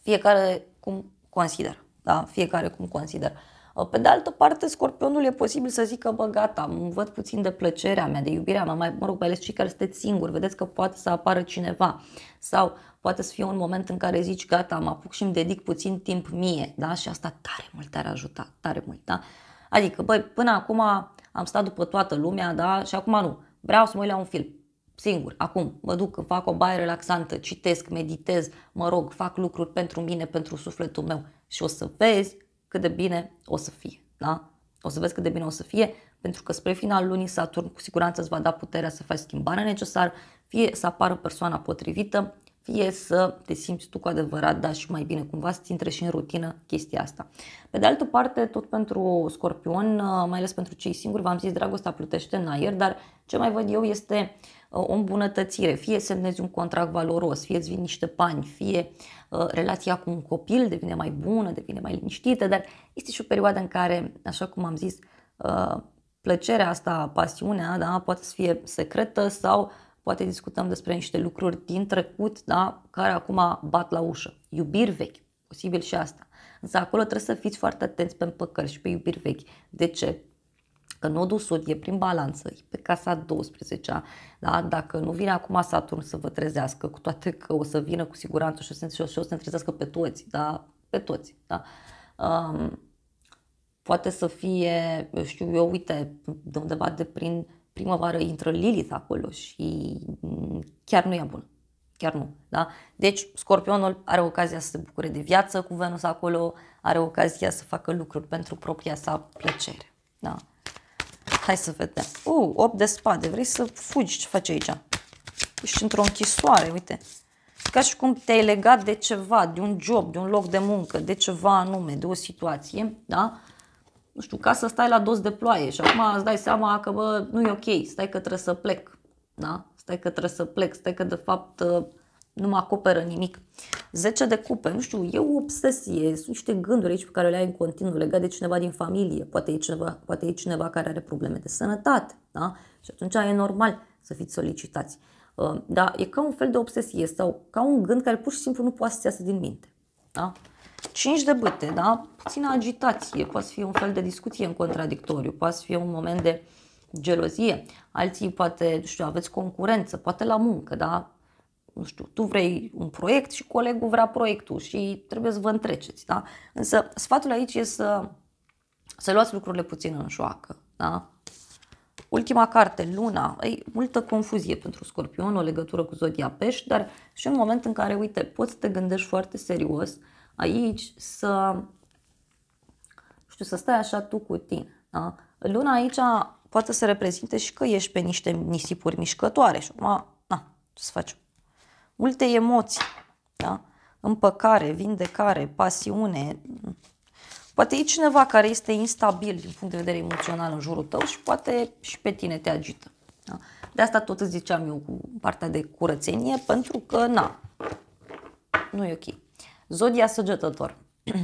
fiecare cum consideră. Da? Fiecare cum consideră. Uh, Uh, pe de altă parte, scorpionul e posibil să zică, bă, gata, văd puțin de plăcerea mea, de iubirea mea, mai, mă rog, mai ales cei care sunteți singuri, vedeți că poate să apară cineva. Sau poate să fie un moment în care zici, gata, mă apuc și îmi dedic puțin timp mie, da? Și asta tare mult te-ar ajuta, tare mult, da? Adică, băi, până acum am stat după toată lumea, da? Și acum nu. Vreau să mă uit la un film singur, acum mă duc, fac o baie relaxantă, citesc, meditez, mă rog, fac lucruri pentru mine, pentru sufletul meu și o să vezi cât de bine o să fie. Da? O să vezi cât de bine o să fie, pentru că spre final lunii Saturn cu siguranță îți va da puterea să faci schimbarea necesară, fie să apară persoana potrivită, fie să te simți tu cu adevărat, da, și mai bine cumva să-ți intre și în rutină chestia asta. Pe de altă parte, tot pentru scorpion, mai ales pentru cei singuri, v-am zis, dragostea plutește în aer, dar ce mai văd eu este uh, Uh, o îmbunătățire, fie semnezi un contract valoros, fie îți vin niște bani, fie uh, relația cu un copil devine mai bună, devine mai liniștită, dar este și o perioadă în care, așa cum am zis, uh, plăcerea asta, pasiunea, da, poate să fie secretă sau poate discutăm despre niște lucruri din trecut, da, care acum bat la ușă. Iubiri vechi, posibil și asta. Însă acolo trebuie să fiți foarte atenți pe împăcări și pe iubiri vechi. De ce? că nodul sud e prin balanță, e pe casa 12-a, da? dacă nu vine acum Saturn să vă trezească, cu toate că o să vină cu siguranță și o să, și o să ne trezească pe toți, da? pe toți, da? Um, poate să fie, eu știu eu, uite, de undeva de prin primăvară intră Lilith acolo și chiar nu e bun. Chiar nu. Da? Deci, Scorpionul are ocazia să se bucure de viață cu Venus acolo, are ocazia să facă lucruri pentru propria sa plăcere. Da? Hai să vedem. U, uh, 8 de spade. Vrei să fugi? Ce faci aici? Ești într-o închisoare, uite. Ca și cum te-ai legat de ceva, de un job, de un loc de muncă, de ceva anume, de o situație, da? Nu știu, ca să stai la dos de ploaie și acum îți dai seama că, bă, nu e ok, stai că trebuie să plec, da? Stai că trebuie să plec, stai că, de fapt, nu mă acoperă nimic. 10 de cupe, nu știu, e o obsesie, sunt niște gânduri aici pe care le ai în continuu legat de cineva din familie, poate e cineva, poate e cineva care are probleme de sănătate, da? Și atunci e normal să fiți solicitați. Da, e ca un fel de obsesie sau ca un gând care pur și simplu nu poate să iasă din minte. Da? 5 de bâte, da? Puțină agitație, poate fi un fel de discuție în contradictoriu, poate fi un moment de gelozie, alții poate, nu știu, aveți concurență, poate la muncă, da? nu știu, tu vrei un proiect și colegul vrea proiectul și trebuie să vă întreceți, da? Însă sfatul aici e să, să luați lucrurile puțin în joacă, da? Ultima carte, Luna, e multă confuzie pentru Scorpion, o legătură cu Zodia Pești, dar și în moment în care, uite, poți să te gândești foarte serios aici să, știu, să stai așa tu cu tine. Da? Luna aici poate să reprezinte și că ești pe niște nisipuri mișcătoare și acum, na, ce să faci? Multe emoții, da? Împăcare, vindecare, pasiune. Poate e cineva care este instabil din punct de vedere emoțional în jurul tău și poate și pe tine te agită. Da? De asta tot îți ziceam eu cu partea de curățenie, pentru că, na, nu e ok. Zodia săgetător.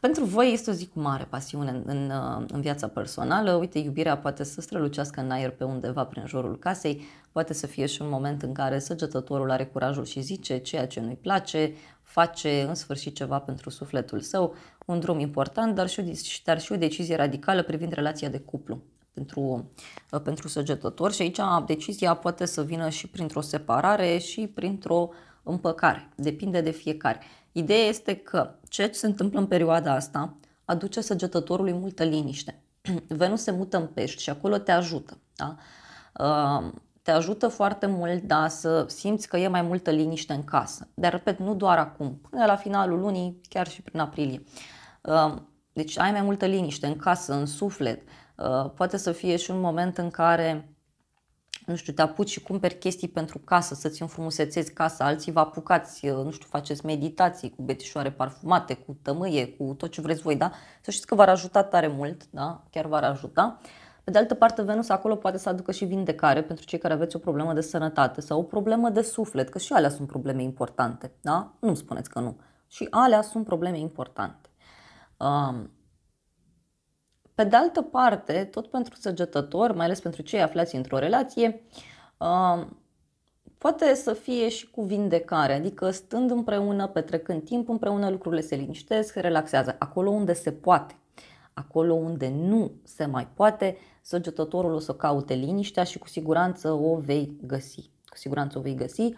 Pentru voi este o zi cu mare pasiune în, în, uh, în viața personală. Uite, iubirea poate să strălucească în aer pe undeva prin jurul casei, poate să fie și un moment în care săgetătorul are curajul și zice ceea ce nu-i place, face în sfârșit ceva pentru sufletul său, un drum important, dar și o, deci, dar și o decizie radicală privind relația de cuplu pentru, uh, pentru săgetător și aici decizia poate să vină și printr-o separare și printr-o împăcare, depinde de fiecare. Ideea este că ceea ce se întâmplă în perioada asta aduce săgetătorului multă liniște. Venus se mută în pești și acolo te ajută. Da? Uh, te ajută foarte mult da, să simți că e mai multă liniște în casă. Dar, repet, nu doar acum, până la finalul lunii, chiar și prin aprilie. Uh, deci ai mai multă liniște în casă, în suflet. Uh, poate să fie și un moment în care nu știu, te apuci și cumperi chestii pentru casă, să-ți înfrumusețezi casa, alții vă apucați, eh, nu știu, faceți meditații cu betișoare parfumate, cu tămâie, cu tot ce vreți voi, da? Să știți că v-ar ajuta tare mult, da? Chiar v-ar ajuta. Pe de altă parte, Venus acolo poate să aducă și vindecare pentru cei care aveți o problemă de sănătate sau o problemă de suflet, că și alea sunt probleme importante, da? Nu spuneți că nu. Și alea sunt probleme importante. Um, pe de altă parte, tot pentru săgetători, mai ales pentru cei aflați într-o relație, um, poate să fie și cu vindecare, adică stând împreună, petrecând timp împreună, lucrurile se liniștesc, se relaxează acolo unde se poate. Acolo unde nu se mai poate, săgetătorul o să caute liniștea și cu siguranță o vei găsi. Cu siguranță o vei găsi. Uh,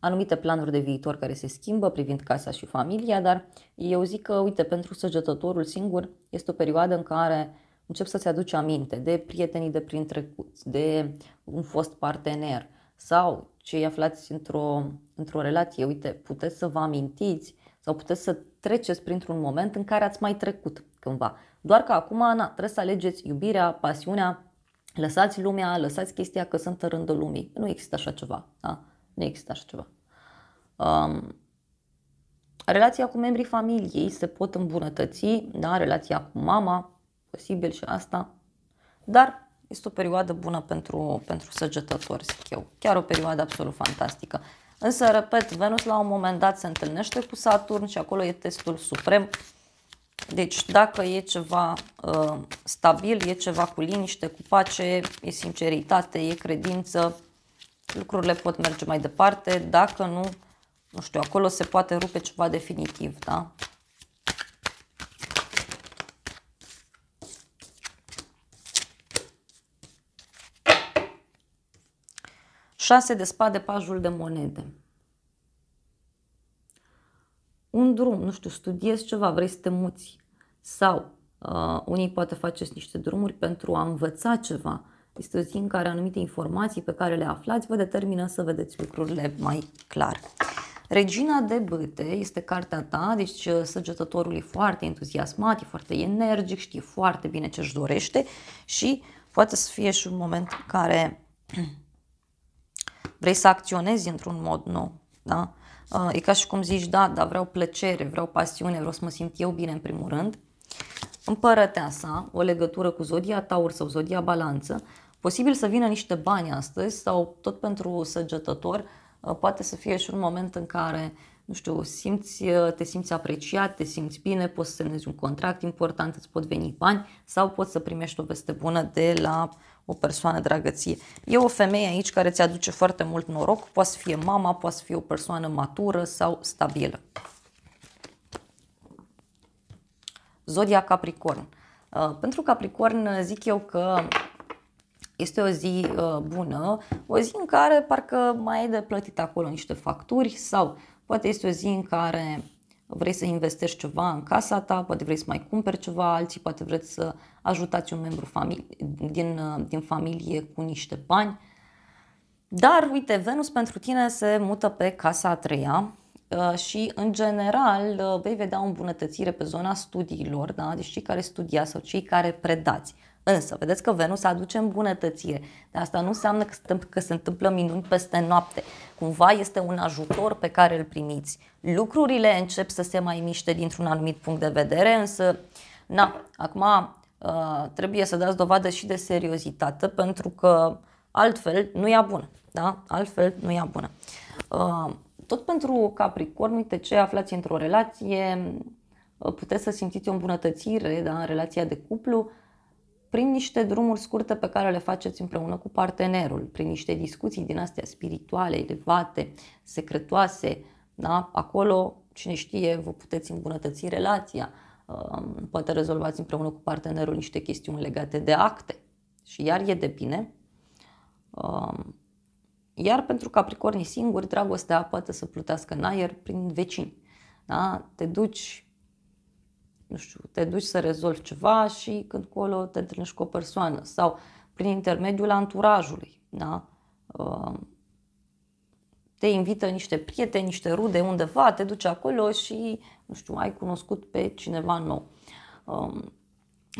anumite planuri de viitor care se schimbă privind casa și familia, dar eu zic că, uite, pentru săgetătorul singur este o perioadă în care încep să-ți aduci aminte de prietenii de prin trecut, de un fost partener sau cei aflați într-o, într-o relație. Uite, puteți să vă amintiți sau puteți să treceți printr-un moment în care ați mai trecut cândva. Doar că acum, Ana, trebuie să alegeți iubirea, pasiunea, lăsați lumea, lăsați chestia că sunt în rândul lumii. Nu există așa ceva. Da? Nu există așa ceva. Um, relația cu membrii familiei se pot îmbunătăți, da? relația cu mama, posibil și asta, dar este o perioadă bună pentru, pentru săgetători, zic eu. Chiar o perioadă absolut fantastică. Însă, repet, Venus la un moment dat se întâlnește cu Saturn și acolo e testul suprem. Deci dacă e ceva uh, stabil, e ceva cu liniște, cu pace, e sinceritate, e credință, lucrurile pot merge mai departe, dacă nu, nu știu, acolo se poate rupe ceva definitiv, da? Șase de spade, pajul de monede. Un drum, nu știu, studiezi ceva, vrei să te muți. Sau uh, unii poate faceți niște drumuri pentru a învăța ceva zi în care anumite informații pe care le aflați vă determină să vedeți lucrurile mai clar. Regina de băte este cartea ta, deci uh, săgetătorul e foarte entuziasmat, e foarte energic, știe foarte bine ce își dorește și poate să fie și un moment în care vrei să acționezi într-un mod nou. Da? Uh, e ca și cum zici, da, dar vreau plăcere, vreau pasiune, vreau să mă simt eu bine în primul rând împărătea sa o legătură cu zodia taur sau zodia balanță, posibil să vină niște bani astăzi sau tot pentru săgetător, uh, poate să fie și un moment în care nu știu, simți, uh, te simți apreciat, te simți bine, poți să semnezi un contract important, îți pot veni bani sau poți să primești o veste bună de la o persoană dragă E o femeie aici care ți aduce foarte mult noroc, poate să fie mama, poate să fie o persoană matură sau stabilă. Zodia Capricorn. Uh, pentru Capricorn uh, zic eu că este o zi uh, bună, o zi în care parcă mai e de plătit acolo niște facturi sau poate este o zi în care vrei să investești ceva în casa ta, poate vrei să mai cumperi ceva alții, poate vreți să ajutați un membru familie, din, din familie cu niște bani. Dar, uite, Venus pentru tine se mută pe casa a treia, Uh, și, în general, uh, vei vedea o îmbunătățire pe zona studiilor, da? deci cei care studiați sau cei care predați. Însă, vedeți că Venus aduce îmbunătățire, dar asta nu înseamnă că se întâmplă minuni peste noapte. Cumva este un ajutor pe care îl primiți. Lucrurile încep să se mai miște dintr-un anumit punct de vedere, însă, na, acum uh, trebuie să dați dovadă și de seriozitate, pentru că altfel nu e bună. Da? Altfel nu e bună. Tot pentru Capricorn, uite ce aflați într-o relație, puteți să simțiți o îmbunătățire da, în relația de cuplu prin niște drumuri scurte pe care le faceți împreună cu partenerul, prin niște discuții din astea spirituale, elevate, secretoase, da? acolo, cine știe, vă puteți îmbunătăți relația, um, poate rezolvați împreună cu partenerul niște chestiuni legate de acte și iar e de bine. Um, iar pentru Capricornii singuri, dragostea poate să plutească în aer prin vecini. Da? Te duci nu știu, te duci să rezolvi ceva și când colo te întâlnești cu o persoană sau prin intermediul anturajului, da? Uh, te invită niște prieteni, niște rude undeva, te duci acolo și, nu știu, ai cunoscut pe cineva nou. Um,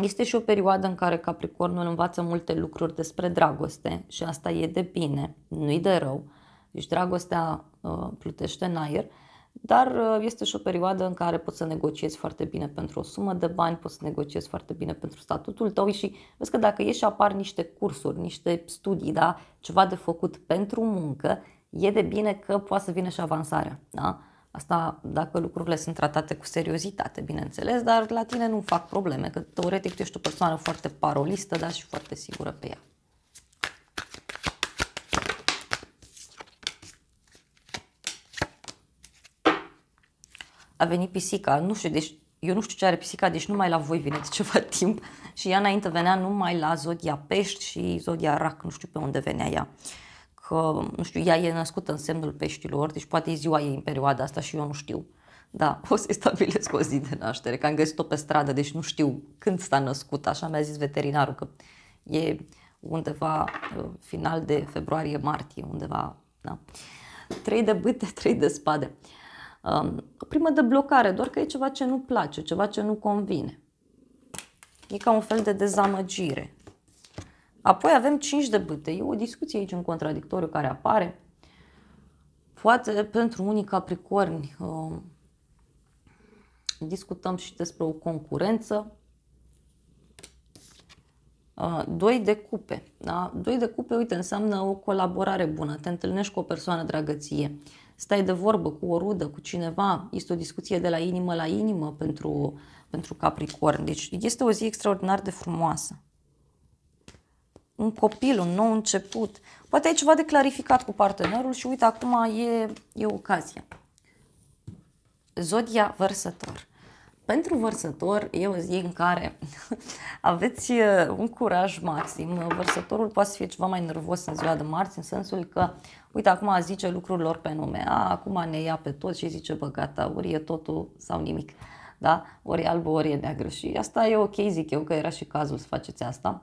este și o perioadă în care Capricornul învață multe lucruri despre dragoste și asta e de bine, nu-i de rău. Deci dragostea uh, plutește în aer, dar uh, este și o perioadă în care poți să negociezi foarte bine pentru o sumă de bani, poți să negociezi foarte bine pentru statutul tău și vezi că dacă ieși apar niște cursuri, niște studii, da? ceva de făcut pentru muncă, e de bine că poate să vină și avansarea. Da? Asta dacă lucrurile sunt tratate cu seriozitate, bineînțeles, dar la tine nu fac probleme, că teoretic tu ești o persoană foarte parolistă, dar și foarte sigură pe ea. A venit pisica, nu știu, deci eu nu știu ce are pisica, deci numai la voi vine de ceva timp și ea înainte venea numai la zodia pești și zodia rac, nu știu pe unde venea ea. Uh, că, nu știu, ea e născută în semnul peștilor, deci poate e ziua ei în perioada asta și eu nu știu. Da, o să-i stabilesc o zi de naștere, că am găsit-o pe stradă, deci nu știu când s-a născut, așa mi-a zis veterinarul că e undeva uh, final de februarie-martie, undeva, da. Trei de bâte, trei de spade. Um, o primă de blocare, doar că e ceva ce nu place, ceva ce nu convine. E ca un fel de dezamăgire. Apoi avem 5 de bâte. E o discuție aici în contradictoriu care apare. Poate pentru unii capricorni um, discutăm și despre o concurență. Uh, doi de cupe. Da? Doi de cupe, uite, înseamnă o colaborare bună. Te întâlnești cu o persoană dragăție. Stai de vorbă cu o rudă, cu cineva. Este o discuție de la inimă la inimă pentru, pentru Capricorn. Deci este o zi extraordinar de frumoasă un copil, un nou început. Poate ai ceva de clarificat cu partenerul și uite, acum e, e ocazia. Zodia vărsător. Pentru vărsător e o zi în care aveți uh, un curaj maxim. Vărsătorul poate să fie ceva mai nervos în ziua de marți, în sensul că, uite, acum zice lucrurilor pe nume. A, acum ne ia pe toți și zice, bă, gata, ori e totul sau nimic. Da? Ori e albă, ori e neagră. Și asta e ok, zic eu, că era și cazul să faceți asta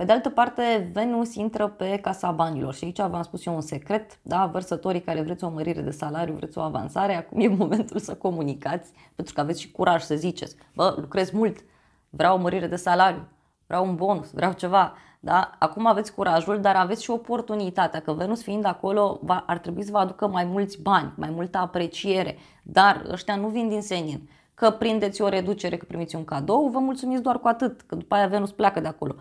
pe de altă parte, Venus intră pe casa banilor și aici v-am spus eu un secret, da? vărsătorii care vreți o mărire de salariu, vreți o avansare, acum e momentul să comunicați, pentru că aveți și curaj să ziceți, bă, lucrez mult, vreau o mărire de salariu, vreau un bonus, vreau ceva, da? Acum aveți curajul, dar aveți și oportunitatea că Venus fiind acolo va, ar trebui să vă aducă mai mulți bani, mai multă apreciere, dar ăștia nu vin din senin că prindeți o reducere, că primiți un cadou, vă mulțumiți doar cu atât, că după aia Venus pleacă de acolo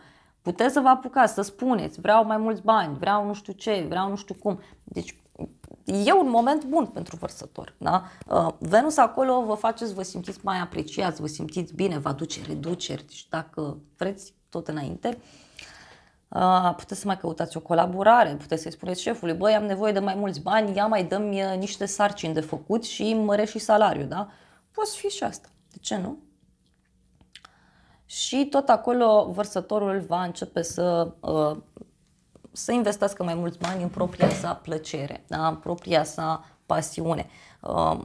puteți să vă apucați, să spuneți, vreau mai mulți bani, vreau nu știu ce, vreau nu știu cum. Deci e un moment bun pentru vărsător. Da? Uh, Venus acolo vă faceți, vă simțiți mai apreciați, vă simțiți bine, vă aduce reduceri. Deci dacă vreți, tot înainte. Uh, puteți să mai căutați o colaborare, puteți să-i spuneți șefului, băi, am nevoie de mai mulți bani, ia mai dăm uh, niște sarcini de făcut și mărești și salariul, da? Poți fi și asta. De ce nu? și tot acolo vărsătorul va începe să uh, să investească mai mulți bani în propria sa plăcere, da? în propria sa pasiune. Uh,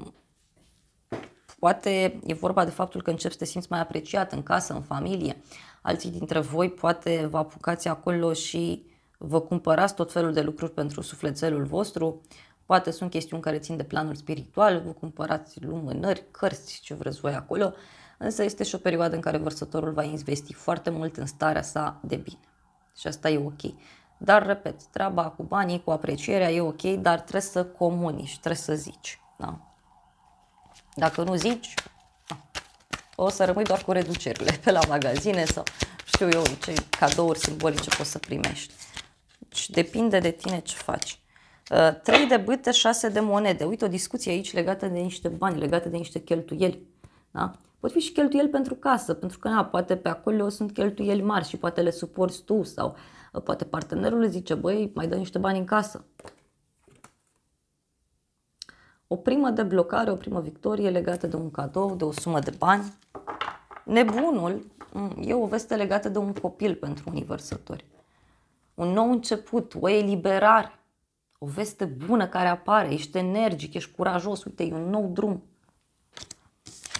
poate e vorba de faptul că începi să te simți mai apreciat în casă, în familie. Alții dintre voi poate vă apucați acolo și vă cumpărați tot felul de lucruri pentru sufletelul vostru. Poate sunt chestiuni care țin de planul spiritual, vă cumpărați lumânări, cărți, ce vreți voi acolo. Uh, însă este și o perioadă în care vărsătorul va investi foarte mult în starea sa de bine. Și asta e ok. Dar, repet, treaba cu banii, cu aprecierea e ok, dar trebuie să comunici, trebuie să zici. Da? Dacă nu zici, da. o să rămâi doar cu reducerile pe la magazine sau știu eu ce cadouri simbolice poți să primești. Deci depinde de tine ce faci. 3 uh, de bâte, 6 de monede. Uite o discuție aici legată de niște bani, legată de niște cheltuieli. Da? pot fi și cheltuieli pentru casă, pentru că na, poate pe acolo sunt cheltuieli mari și poate le suporți tu sau uh, poate partenerul îți zice, băi, mai dă niște bani în casă. O primă deblocare, o primă victorie legată de un cadou, de o sumă de bani. Nebunul mm, e o veste legată de un copil pentru universători. Un nou început, o eliberare, o veste bună care apare, ești energic, ești curajos, uite, e un nou drum.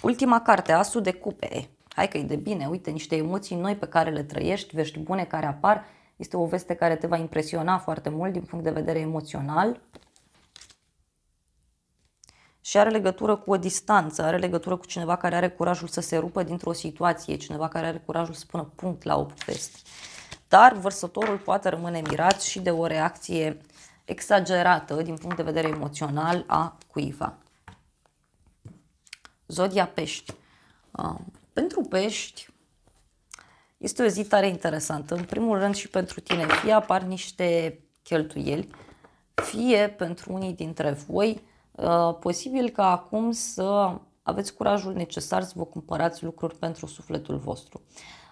Ultima carte, Asul de cupe. Hai că e de bine, uite, niște emoții noi pe care le trăiești, vești bune care apar. Este o veste care te va impresiona foarte mult din punct de vedere emoțional și are legătură cu o distanță, are legătură cu cineva care are curajul să se rupă dintr-o situație, cineva care are curajul să pună punct la o poveste. Dar vărsătorul poate rămâne mirat și de o reacție exagerată din punct de vedere emoțional a cuiva. Zodia Pești. Um, pentru Pești este o zi tare interesantă. În primul rând și pentru tine. Fie apar niște cheltuieli, fie pentru unii dintre voi, uh, posibil ca acum să aveți curajul necesar să vă cumpărați lucruri pentru sufletul vostru.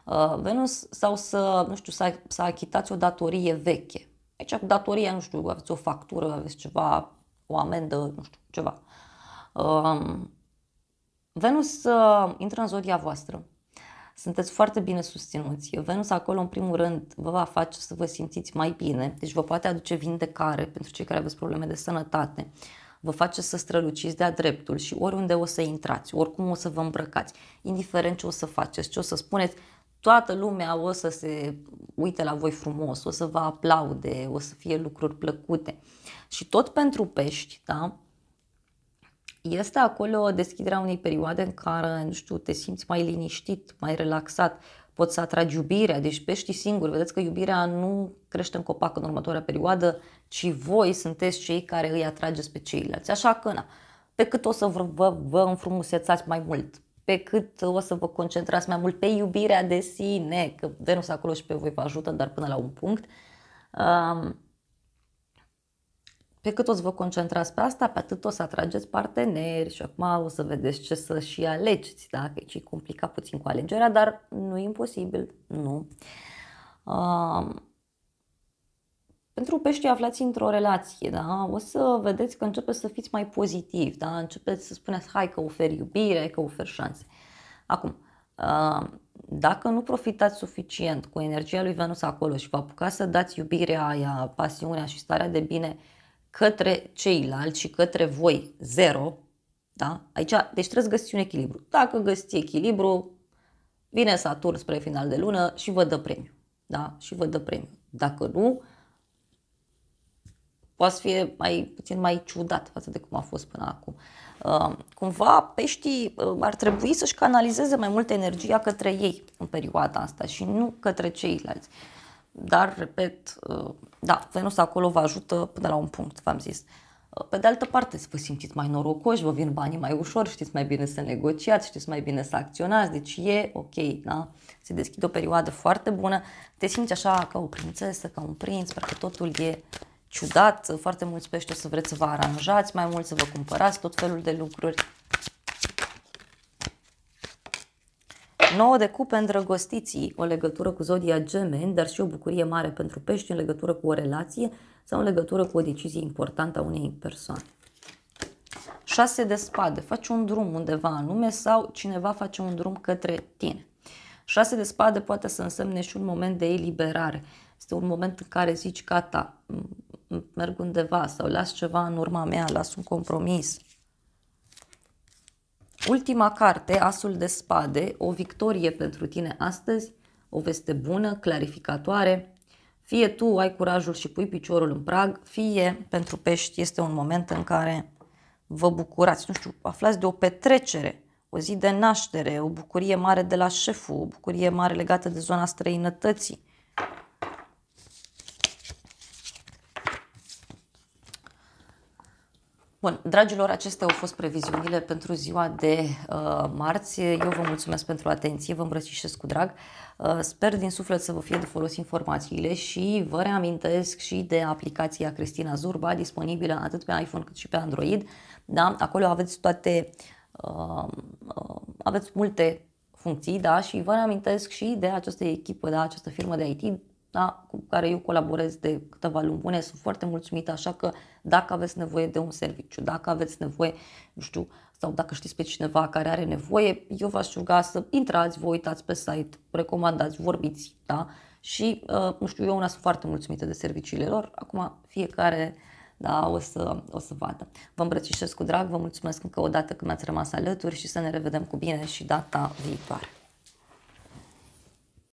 Uh, Venus sau să, nu știu, să, să achitați o datorie veche. Aici cu datoria, nu știu, aveți o factură, aveți ceva, o amendă, nu știu, ceva. Um, Venus uh, intră în zodia voastră. Sunteți foarte bine susținuți. Venus acolo, în primul rând, vă va face să vă simțiți mai bine, deci vă poate aduce vindecare pentru cei care aveți probleme de sănătate. Vă face să străluciți de-a dreptul și oriunde o să intrați, oricum o să vă îmbrăcați, indiferent ce o să faceți, ce o să spuneți, toată lumea o să se uite la voi frumos, o să vă aplaude, o să fie lucruri plăcute. Și tot pentru pești, da? Este acolo deschiderea unei perioade în care, nu știu, te simți mai liniștit, mai relaxat, poți să atragi iubirea, deci peștii singuri. Vedeți că iubirea nu crește în copac în următoarea perioadă, ci voi sunteți cei care îi atrageți pe ceilalți. Așa că, na, pe cât o să vă, vă înfrumusețați mai mult, pe cât o să vă concentrați mai mult pe iubirea de sine, că Venus acolo și pe voi vă ajută, dar până la un punct, pe cât o să vă concentrați pe asta, pe atât o să atrageți parteneri și acum o să vedeți ce să și alegeți, da? că e complicat puțin cu alegerea, dar nu e imposibil, nu. Uh, pentru pești aflați într-o relație, da? o să vedeți că începeți să fiți mai pozitivi, da? începeți să spuneți hai că ofer iubire, că ofer șanse. Acum, uh, dacă nu profitați suficient cu energia lui Venus acolo și vă apucați să dați iubirea aia, pasiunea și starea de bine uh, către ceilalți și către voi zero, da? Aici, deci trebuie să găsiți un echilibru. Dacă găsiți echilibru, vine Saturn spre final de lună și vă dă premiu. Da? Și vă dă premiu. Dacă nu, poate fi mai, puțin mai ciudat față de cum a fost până acum. Uh, cumva peștii uh, ar trebui să-și canalizeze mai multă energia către ei în perioada asta și nu către ceilalți. Dar, repet, uh, da, Venus acolo vă ajută până la un punct, v-am zis. Uh, pe de altă parte, vă simțiți mai norocoși, vă vin banii mai ușor, știți mai bine să negociați, știți mai bine să acționați, deci e ok, da? Se deschide o perioadă foarte bună, te simți așa ca o prințesă, ca un prinț, parcă totul e ciudat, foarte mulți pești o să vreți să vă aranjați mai mult, să vă cumpărați tot felul de lucruri. 9 de cupe îndrăgostiții, o legătură cu zodia gemeni, dar și o bucurie mare pentru pești în legătură cu o relație sau în legătură cu o decizie importantă a unei persoane. 6 de spade, faci un drum undeva anume sau cineva face un drum către tine. 6 de spade poate să însemne și un moment de eliberare. Este un moment în care zici, gata, merg undeva sau las ceva în urma mea, las un compromis Ultima carte, Asul de spade, o victorie pentru tine astăzi, o veste bună, clarificatoare. Fie tu ai curajul și pui piciorul în prag, fie pentru pești este un moment în care vă bucurați, nu știu, aflați de o petrecere, o zi de naștere, o bucurie mare de la șeful, o bucurie mare legată de zona străinătății, Bun, dragilor, acestea au fost previziunile pentru ziua de uh, marți. Eu vă mulțumesc pentru atenție, vă îmbrățișez cu drag. Uh, sper din suflet să vă fie de folos informațiile și vă reamintesc și de aplicația Cristina Zurba, disponibilă atât pe iPhone cât și pe Android. Da? Acolo aveți toate, uh, uh, aveți multe funcții da? și vă reamintesc și de această echipă, da? această firmă de IT da, cu care eu colaborez de câteva luni bune, sunt foarte mulțumită, așa că dacă aveți nevoie de un serviciu, dacă aveți nevoie, nu știu, sau dacă știți pe cineva care are nevoie, eu v-aș ruga să intrați, vă uitați pe site, recomandați, vorbiți, da? Și, uh, nu știu, eu una sunt foarte mulțumită de serviciile lor, acum fiecare da, o să, o să vadă. Vă îmbrățișez cu drag, vă mulțumesc încă o dată că mi-ați rămas alături și să ne revedem cu bine și data viitoare.